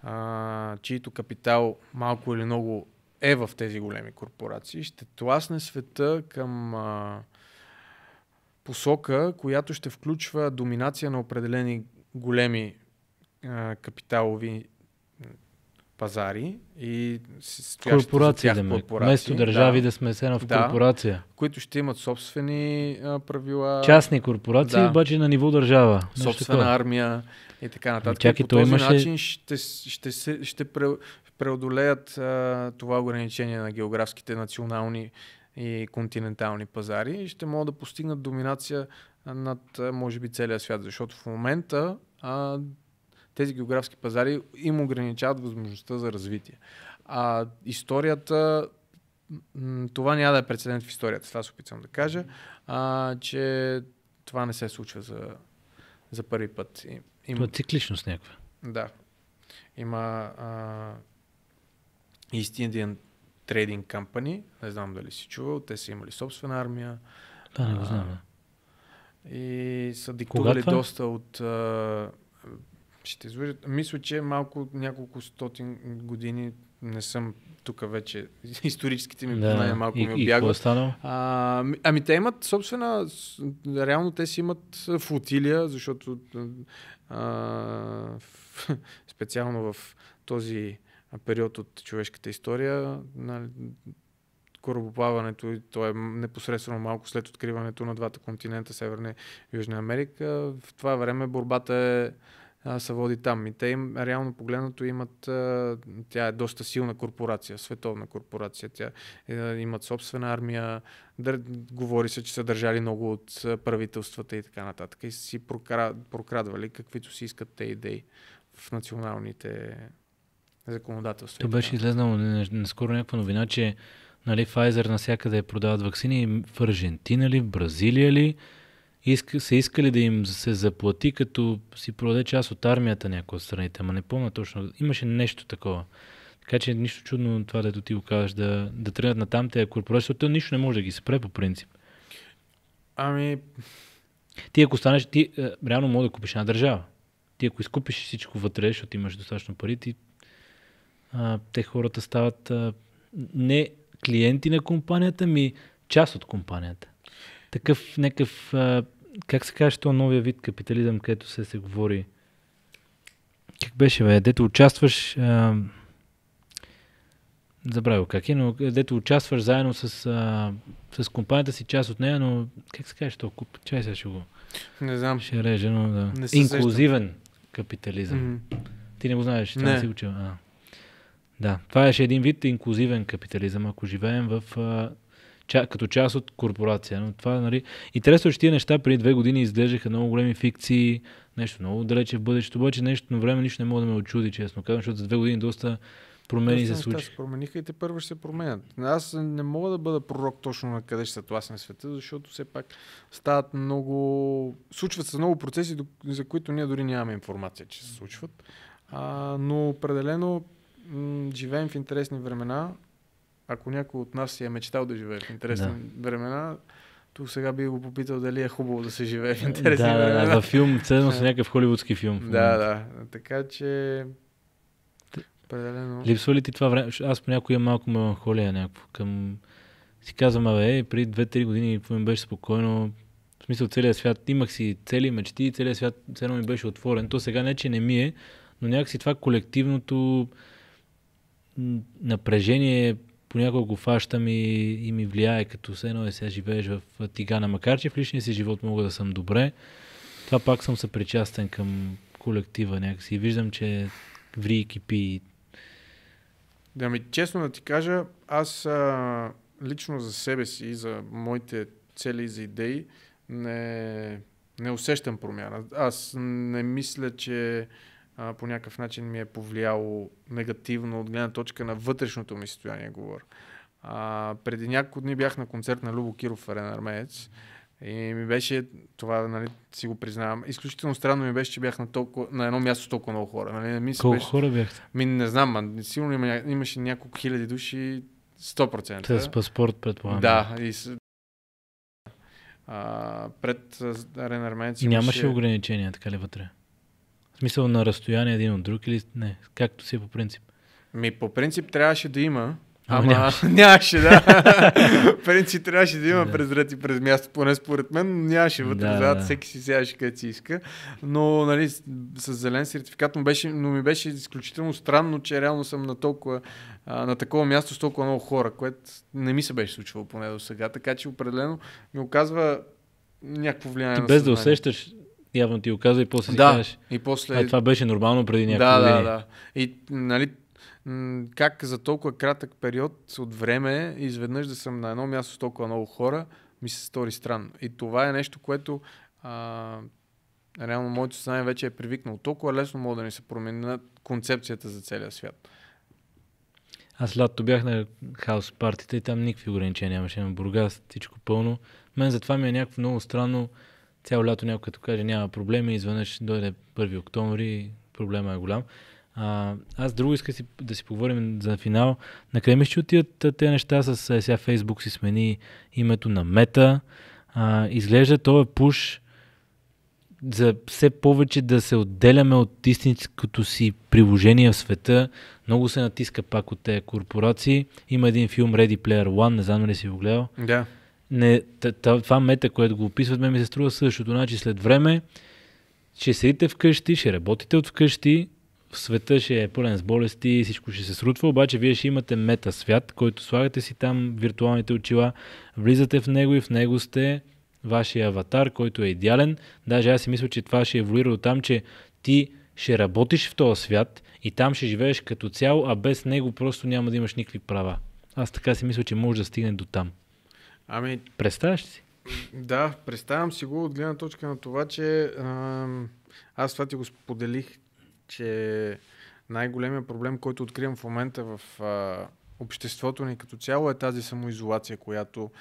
а, чието капитал малко или много е в тези големи корпорации, ще тласне света към а, посока, която ще включва доминация на определени големи а, капиталови пазари и корпорации, да корпорации. Вместо държави да, да сме седна в да, корпорация. Които ще имат собствени а, правила. Частни корпорации, да. обаче на ниво държава. Собствена армия и така нататък. Ами чакай, по този имаше... начин ще, ще, ще, ще преодолеят а, това ограничение на географските национални и континентални пазари и ще могат да постигнат доминация над, може би, целия свят. Защото в момента а, тези географски пазари им ограничават възможността за развитие. А историята това няма да е прецедент в историята, това се опитвам да кажа, а, че това не се случва за, за първи път. им... Това е цикличност някаква. Да. Има а, East Indian Trading Company, не знам дали си чувал, те са имали собствена армия. Да, не го знам. А, и са диктували е? доста от а, ще те излъжат. Мисля, че малко няколко стотин години не съм тук вече. Историческите ми познания да, малко и, ми е обягват. А, ами те имат собствена... Реално те си имат флотилия, защото а, в, специално в този период от човешката история нали, корабоплаването, и то е непосредствено малко след откриването на двата континента, Северна и Южна Америка, в това време борбата е се води там. И те им, реално погледнато имат, тя е доста силна корпорация, световна корпорация. Тя е, имат собствена армия, дър, говори се, че са държали много от правителствата и така нататък. И си прокра, прокрадвали каквито си искат те идеи в националните законодателства. То беше излезнало наскоро някаква новина, че нали, Pfizer насякъде продават вакцини в Аржентина ли, в Бразилия ли, иска, са искали да им се заплати, като си продаде част от армията някоя от страните, ама не помня точно. Имаше нещо такова. Така че нищо чудно това, дето ти го кажеш, да, да тръгнат на там тези корпорации, защото нищо не може да ги спре по принцип. Ами... Ти ако станеш, ти е, реално може да купиш една държава. Ти ако изкупиш всичко вътре, защото имаш достатъчно пари, ти, а, те хората стават а, не клиенти на компанията, ми част от компанията такъв някакъв, как се казва, този новия вид капитализъм, където се се говори. Как беше, бе? Дето участваш... А... Забравил как е, но дето участваш заедно с, а, с компанията си, част от нея, но как се казва, то куп? Чай сега ще го... Не знам. Ще реже, но да. Не Инклюзивен сещам. капитализъм. Mm-hmm. Ти не го знаеш, не. си учил. А. Да, това е един вид инклюзивен капитализъм, ако живеем в а, ча, като част от корпорация. Но това, нали, интересно, че тия неща преди две години изглеждаха много големи фикции, нещо много далече в бъдещето, обаче нещо на време нищо не мога да ме очуди, честно казвам, защото за две години доста промени се случи. се промениха и те първо ще се променят. Аз не мога да бъда пророк точно на къде ще се тласне света, защото все пак стават много... Случват се много процеси, за които ние дори нямаме информация, че се случват. А, но определено м- живеем в интересни времена ако някой от нас си е мечтал да живее в интересни да. времена, то сега би го попитал дали е хубаво да се живее в интересни да, времена. Да, да, за филм, ценно са някакъв холивудски филм. Да, да. Така че Определено. Липсва ли ти това време? Аз понякога имам малко меланхолия някакво. Към... Си казвам, абе, е, преди 2-3 години какво ми беше спокойно. В смисъл целият свят. Имах си цели мечти, целият свят цено ми беше отворен. То сега не, че не ми е, но някакси това колективното напрежение понякога го фащам и, и ми влияе, като все едно е сега живееш в Тигана, макар че в личния си живот мога да съм добре, това пак съм съпричастен към колектива някакси. И виждам, че ври и кипи. Да ми честно да ти кажа, аз а, лично за себе си и за моите цели и за идеи не, не усещам промяна. Аз не мисля, че а, по някакъв начин ми е повлияло негативно от гледна точка на вътрешното ми състояние, говоря. А, преди няколко дни бях на концерт на Любо Киров Арен Армеец и ми беше, това нали, си го признавам, изключително странно ми беше, че бях на, толкова, на едно място с толкова много хора. Нали, ми Колко беше, хора бяхте? Ми не знам, ма, сигурно има, имаше няколко хиляди души, 100%. С паспорт, предполагам. Да, и с... а, пред Арен Армеец имаше... Нямаше ограничения, така ли вътре? Мисъл на разстояние един от друг или не? Както си е по принцип? Ми, по принцип трябваше да има, Ама, Ама нямаше. нямаше, да. Принцип трябваше да има да. през ред и през място, поне според мен, нямаше вътре да, да. всеки си сядаше където си иска. Но нали, с зелен сертификат, но, беше, но ми беше изключително странно, че реално съм на толкова а, на такова място с толкова много хора, което не ми се беше случвало поне до сега, така че определено ми оказва някакво влияние. Ти без да усещаш явно ти го каза и после да, кажеш. И после... А, това беше нормално преди някакво Да, години. да, да. И нали, как за толкова кратък период от време изведнъж да съм на едно място с толкова много хора, ми се стори странно. И това е нещо, което а, реално моето съзнание вече е привикнало. Толкова лесно мога да ни се промени концепцията за целия свят. Аз лято бях на хаос партите и там никакви ограничения нямаше. На Бургас всичко пълно. Мен затова ми е някакво много странно цяло лято някой като каже няма проблеми, изведнъж дойде 1 октомври, проблема е голям. А, аз друго искам си, да си поговорим за финал. Накъде ми ще отидат тези неща с е, сега Фейсбук си смени името на мета. А, изглежда този е пуш за все повече да се отделяме от истинското си приложение в света. Много се натиска пак от тези корпорации. Има един филм Ready Player One, не знам ли си го гледал. Да. Yeah не, това мета, което го описват, ме ми се струва същото. Значи след време ще седите вкъщи, ще работите от вкъщи, в света ще е пълен с болести и всичко ще се срутва, обаче вие ще имате мета свят, който слагате си там виртуалните очила, влизате в него и в него сте вашия аватар, който е идеален. Даже аз си мисля, че това ще еволюира до там, че ти ще работиш в този свят и там ще живееш като цяло, а без него просто няма да имаш никакви права. Аз така си мисля, че може да стигне до там. Ами... Представяш си? Да, представям си го от гледна точка на това, че ам, аз това ти го споделих, че най-големия проблем, който откривам в момента в а, обществото ни като цяло е тази самоизолация, която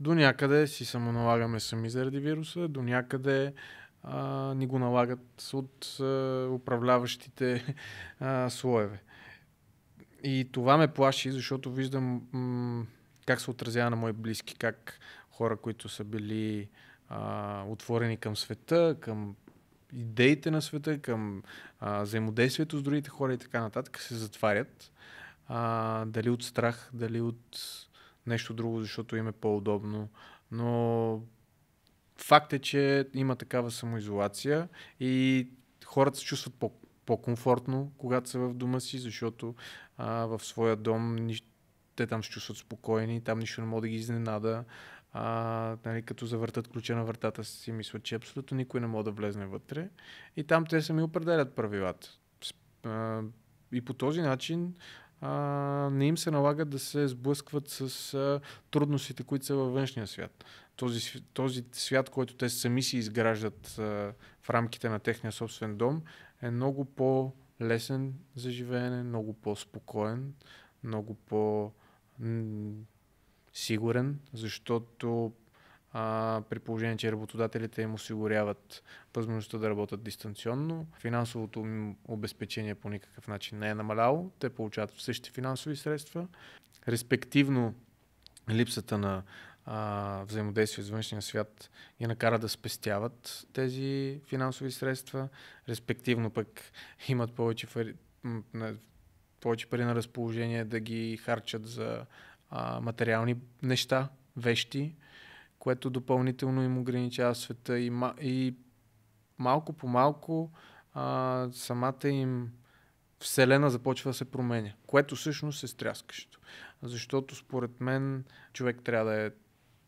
до някъде си самоналагаме сами заради вируса, до някъде а, ни го налагат от а, управляващите а, слоеве. И това ме плаши, защото виждам м- как се отразява на мои близки, как хора, които са били а, отворени към света, към идеите на света, към а, взаимодействието с другите хора и така нататък, се затварят. А, дали от страх, дали от нещо друго, защото им е по-удобно. Но факт е, че има такава самоизолация и хората се чувстват по- по-комфортно, когато са в дома си, защото а, в своя дом нищо те там се чувстват спокойни, там нищо не може да ги изненада. А, нали, като завъртат ключа на вратата си, мислят, че абсолютно никой не може да влезне вътре. И там те сами определят правилата. и по този начин а, не им се налага да се сблъскват с а, трудностите, които са във външния свят. Този, този свят, който те сами си изграждат а, в рамките на техния собствен дом, е много по-лесен за живеене, много по-спокоен, много по- сигурен, защото а, при положение, че работодателите им осигуряват възможността да работят дистанционно. Финансовото им обезпечение по никакъв начин не е намаляло. Те получават същите финансови средства. Респективно, липсата на а, взаимодействие с външния свят ги накара да спестяват тези финансови средства. Респективно пък имат повече фари повече пари на разположение, да ги харчат за а, материални неща, вещи, което допълнително им ограничава света и, и малко по малко а, самата им Вселена започва да се променя, което всъщност е стряскащо. Защото според мен човек трябва да е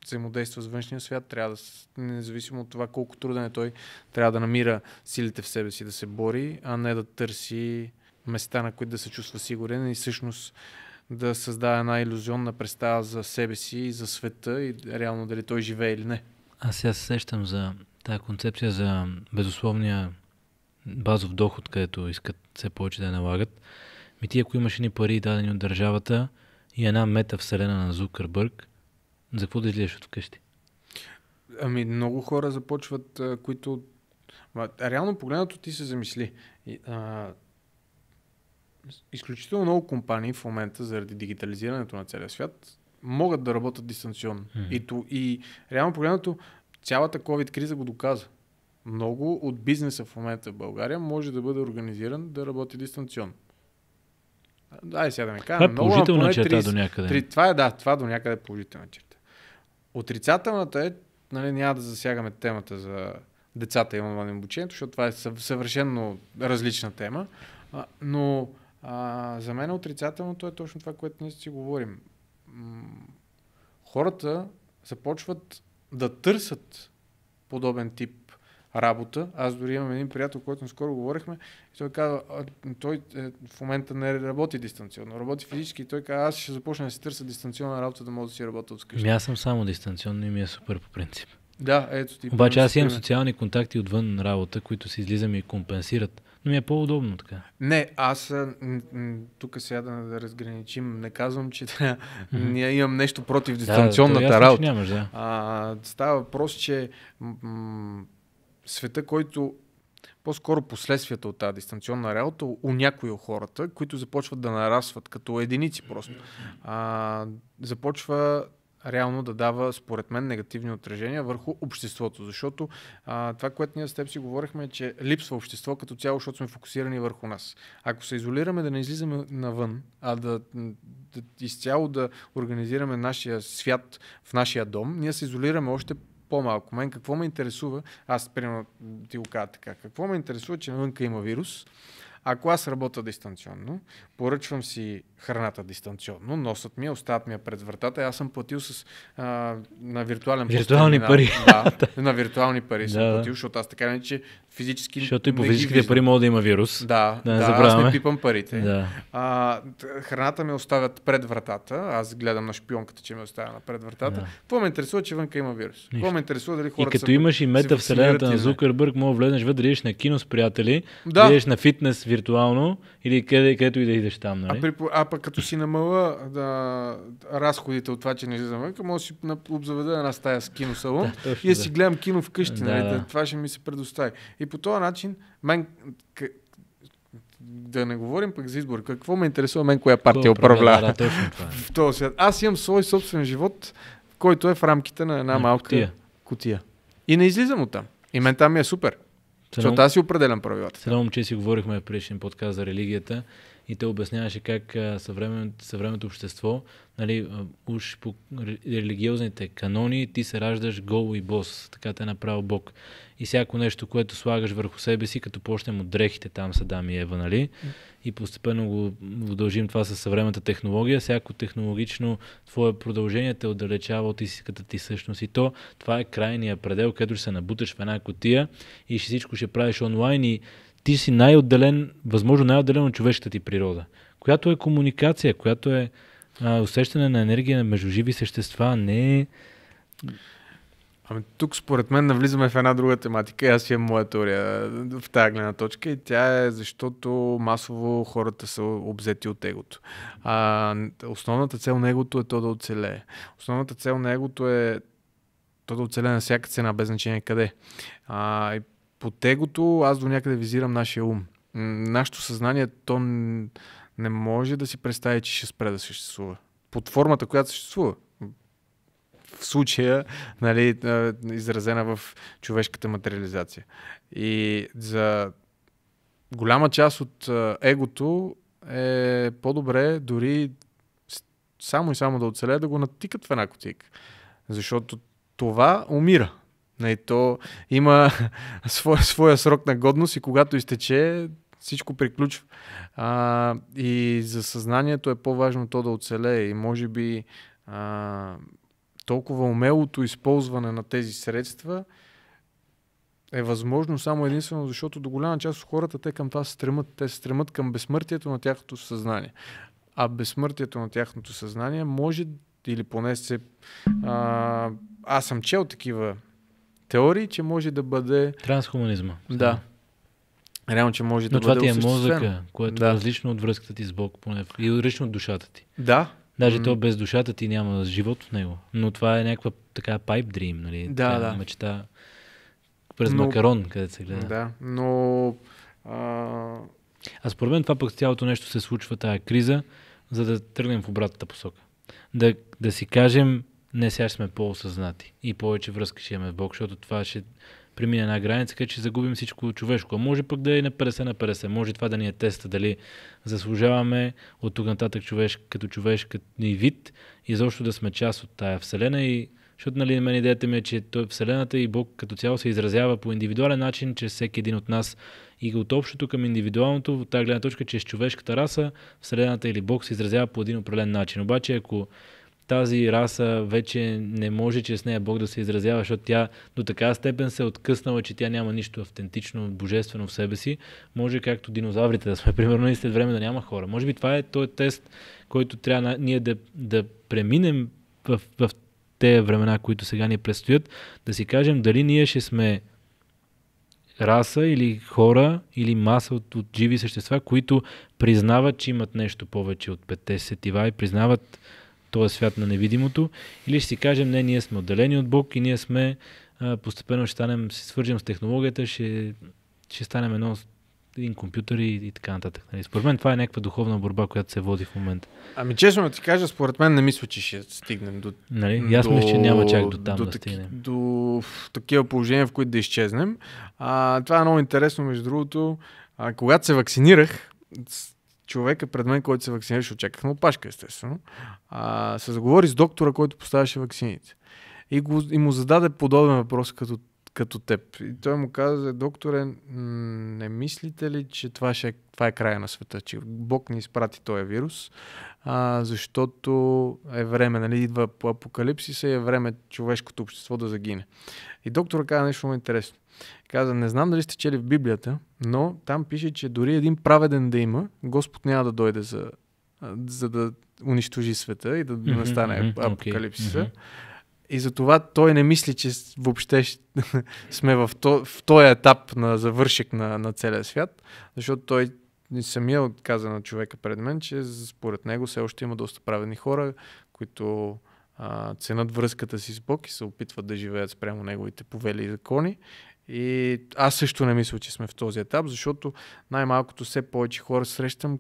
взаимодейства с външния свят, трябва да, независимо от това колко труден е той, трябва да намира силите в себе си да се бори, а не да търси места, на които да се чувства сигурен и всъщност да създава една иллюзионна представа за себе си и за света и реално дали той живее или не. Аз сега се сещам за тази концепция за безусловния базов доход, където искат все повече да я налагат. Ми ти ако имаш ни пари дадени от държавата и една мета вселена на Зукърбърг, за какво да излизаш от вкъщи? Ами много хора започват, които... Реално погледнато ти се замисли изключително много компании в момента, заради дигитализирането на целия свят, могат да работят дистанционно. Mm-hmm. И, то, и реално погледнато, цялата COVID-криза го доказа. Много от бизнеса в момента в България може да бъде организиран да работи дистанционно. Дай сега да ми кажа. Това е много, черта 30, до някъде. 3, това е, да, това до някъде е положителна черта. Отрицателната е, нали, няма да засягаме темата за децата и онлайн обучението, защото това е съвършенно различна тема, но а, за мен отрицателното е точно това, което ние си говорим. Хората започват да търсят подобен тип работа. Аз дори имам един приятел, който скоро говорихме, и той казва, той е, в момента не работи дистанционно, работи физически и той казва, аз ще започна да си търся дистанционна работа, да мога да си работя от вкъщи. Ами аз съм само дистанционно и ми е супер по принцип. Да, ето ти. Обаче аз имам социални контакти отвън работа, които се излизам и компенсират но ми е по-удобно така. Не, аз тук сега да, да разграничим. Не казвам, че трябва. Ние имам нещо против дистанционната да, работа. Нямаш, да. а, става въпрос, че м- света, който по-скоро последствията от тази дистанционна работа у някои от хората, които започват да нарасват като единици просто. А, започва реално да дава, според мен, негативни отражения върху обществото. Защото а, това, което ние с теб си говорихме, е, че липсва общество като цяло, защото сме фокусирани върху нас. Ако се изолираме да не излизаме навън, а да, да изцяло да организираме нашия свят в нашия дом, ние се изолираме още по-малко. Мен какво ме интересува, аз примерно ти го кажа така, какво ме интересува, че навънка има вирус, ако аз работя дистанционно, поръчвам си храната дистанционно, носят ми, остават е, ми я е пред вратата. Аз съм платил с, а, на виртуален Виртуални пари. На, да, на виртуални пари съм да, платил, защото аз така не, че физически. Защото и по физическите пари мога да има вирус. Да, да, да аз не пипам парите. Да. А, храната ми оставят пред вратата. Аз гледам на шпионката, че ме оставя на пред вратата. Да. Какво ме интересува, че вънка има вирус? Нищо. Какво ме интересува дали хората. И като са, имаш и мета в вселената на Зукърбърг, мога да влезеш вътре, на кино с приятели, да. на фитнес виртуално или къде, където и да идеш там. Нали? А, при, а пък като си намала да, разходите от това, че не излизам вънка, може да си обзаведа една стая с киносалон да, и да си гледам кино вкъщи. Нали? Да, нали? да. Това ще ми се предостави. И по този начин, мен, да не говорим пък за избор. Какво ме интересува мен, коя партия управлява? Да, да, е. в този свят. Аз имам свой собствен живот, който е в рамките на една на малка кутия. кутия. И не излизам от там. И мен там ми е супер. Защото аз си определям правилата. Това момче си говорихме в предишния подкаст за религията и те обясняваше как съвремен, съвременното общество, нали, уж по религиозните канони, ти се раждаш гол и бос, така те е направил Бог. И всяко нещо, което слагаш върху себе си, като почнем от дрехите, там са Дами и Ева, нали? И постепенно го удължим това със съвременната технология. Всяко технологично твое продължение те отдалечава от истинската ти същност. И то, това е крайния предел, където ще се набуташ в една котия и ще всичко ще правиш онлайн и ти си най-отделен, възможно най-отделен от човешката ти природа, която е комуникация, която е а, усещане на енергия между живи същества, не е... Ами тук според мен навлизаме в една друга тематика и аз имам моя теория в тази гледна точка и тя е защото масово хората са обзети от егото. А, основната цел на егото е то да оцелее. Основната цел на егото е то да оцелее на всяка цена, без значение къде. А, и под егото аз до някъде визирам нашия ум. Нашето съзнание, то не може да си представи, че ще спре да съществува. Под формата, която съществува. В случая, нали, изразена в човешката материализация. И за голяма част от егото е по-добре дори само и само да оцелее, да го натикат в една котика. Защото това умира. Нали, то има своя, своя срок на годност и когато изтече, всичко приключва. А, и за съзнанието е по-важно то да оцелее. И може би а, толкова умелото използване на тези средства е възможно само единствено, защото до голяма част от хората те към това се стремат. Те се стремат към безсмъртието на тяхното съзнание. А безсмъртието на тяхното съзнание може, или поне се... А, аз съм чел такива теории, че може да бъде... Трансхуманизма. Да. Реално, че може Но да бъде това ти е мозъка, което е да. е различно от връзката ти с Бог, поне и различно от душата ти. Да. Даже mm. то без душата ти няма живот в него. Но това е някаква така pipe dream, нали? Да, да. Мечта през но... макарон, където се гледа. Да, но... А... а според мен това пък цялото нещо се случва, тази криза, за да тръгнем в обратната посока. Да, да си кажем, не сега сме по-осъзнати и повече връзки ще имаме в Бог, защото това ще премине една граница, където ще загубим всичко човешко. А може пък да е на 50 на 50. Може това да ни е теста, дали заслужаваме от тук нататък човеш, като човешка ни вид и защо да сме част от тая Вселена и защото нали, мен идеята ми е, че той, Вселената и Бог като цяло се изразява по индивидуален начин, чрез всеки един от нас и от общото към индивидуалното, от тази гледна точка, че с човешката раса Вселената или Бог се изразява по един определен начин. Обаче, ако тази раса вече не може чрез нея Бог да се изразява, защото тя до така степен се е откъснала, че тя няма нищо автентично, божествено в себе си. Може както динозаврите да сме, примерно, и след време да няма хора. Може би това е този тест, който трябва ние да, да преминем в, в те времена, които сега ни предстоят, да си кажем дали ние ще сме раса или хора или маса от, от живи същества, които признават, че имат нещо повече от петте сетива и признават този свят на невидимото, или ще си кажем, не, ние сме отделени от Бог и ние сме постепенно ще станем, ще свържем с технологията, ще, ще станем едно един компютър и, и така нататък. Нали? Според мен това е някаква духовна борба, която се води в момента. Ами честно ти кажа, според мен не мисля, че ще стигнем до... Нали? Аз е, че няма чак до там до, да таки, стигнем. До такива положения, в които да изчезнем. А, това е много интересно, между другото. А, когато се вакцинирах, човека е пред мен, който се вакцинираше, очаках на опашка, естествено, а, се заговори с доктора, който поставяше вакцините. И, го, и му зададе подобен въпрос като, като теб. И той му каза, докторе, не мислите ли, че това, ще, е, това е края на света, че Бог ни изпрати този вирус, а, защото е време, нали, идва апокалипсиса и е време човешкото общество да загине. И доктора каза нещо много интересно. Каза, не знам дали сте чели в Библията, но там пише, че дори един праведен да има, Господ няма да дойде за, за да унищожи света и да mm-hmm, настане mm-hmm, апокалипсиса. Okay, И затова той не мисли, че въобще сме в, то, в този етап на завършек на, на целия свят, защото той самия отказа на човека пред мен, че според него все още има доста праведни хора, които а, ценят връзката си с Бог и се опитват да живеят спрямо неговите повели и закони и аз също не мисля, че сме в този етап, защото най-малкото все повече хора срещам,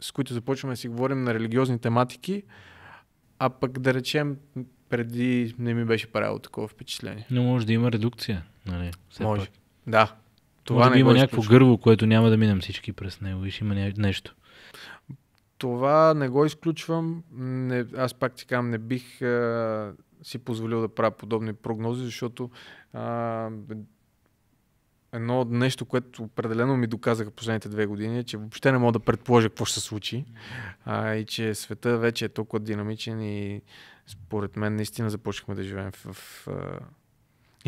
с които започваме да си говорим на религиозни тематики, а пък да речем преди не ми беше правило такова впечатление. Но може да има редукция. Нали? Все може. Пак. Да. Това може да има някакво изключва. гърво, което няма да минем всички през него Виж, има нещо. Това не го изключвам. Не, аз пак ти казвам, не бих а, си позволил да правя подобни прогнози, защото а, едно нещо, което определено ми доказаха последните две години, е, че въобще не мога да предположа какво ще се случи а, и че света вече е толкова динамичен и според мен наистина започнахме да живеем в, в в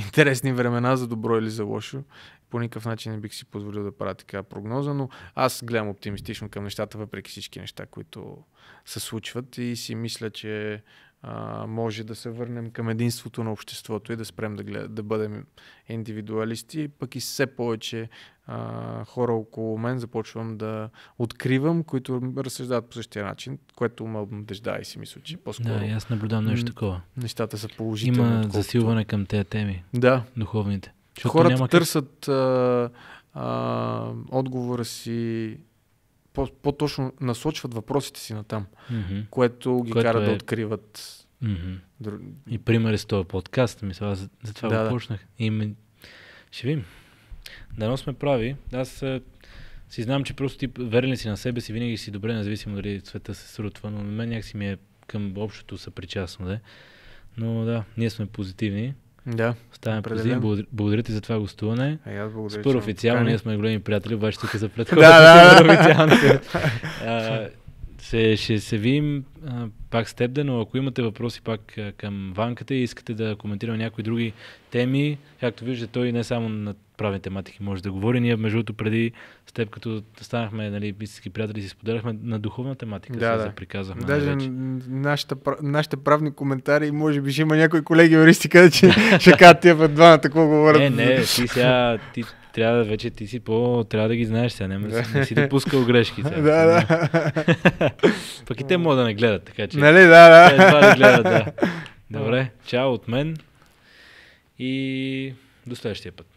интересни времена, за добро или за лошо. По никакъв начин не бих си позволил да правя така прогноза, но аз гледам оптимистично към нещата, въпреки всички неща, които се случват и си мисля, че а, може да се върнем към единството на обществото и да спрем да, глед, да бъдем индивидуалисти. Пък и все повече а, хора около мен започвам да откривам, които разсъждават по същия начин, което ме обнадежда и си мисля, че е по-скоро. Да, аз наблюдавам нещо такова. Нещата са положителни. Има отколкото... засилване към тези теми. Да. Духовните. Хората няма... търсят а, а, отговора си по-точно по насочват въпросите си на там, mm-hmm. което ги което кара е... да откриват. Mm-hmm. Дру... И е с този подкаст, мисля, аз затова да, го почнах. И ми... Ще видим. Дано сме прави. Аз е, си знам, че просто ти верен си на себе си, винаги си добре, независимо дали цвета се срутва, но на мен някакси ми е към общото съпричастно, да. Е. Но да, ние сме позитивни. Да. Ставаме позитивни. Благодаря, благодаря ти за това гостуване. А аз благодаря. Супер официално, ние сме големи приятели, обаче тук за предходно. да, да, да. се, ще се видим а, пак с теб, да, но ако имате въпроси пак а, към ванката и искате да коментираме някои други теми, както виждате, той не само на правни тематики може да говори. Ние, между другото, преди с теб, като станахме нали, близки приятели, си споделяхме на духовна тематика, да, се да. заприказахме. Нали, Даже нашите, нашите правни коментари, може би ще има някои колеги юристи, къде че ще кажат тия двамата, какво говорят. Не, не, ти сега, ти, трябва вече ти си по... трябва да ги знаеш сега, не, не си допускал грешки. Сега, да, да. Пък и те могат да не гледат, така че... Нали, да, да. Те да гледат, да. Добре, чао от мен и до следващия път.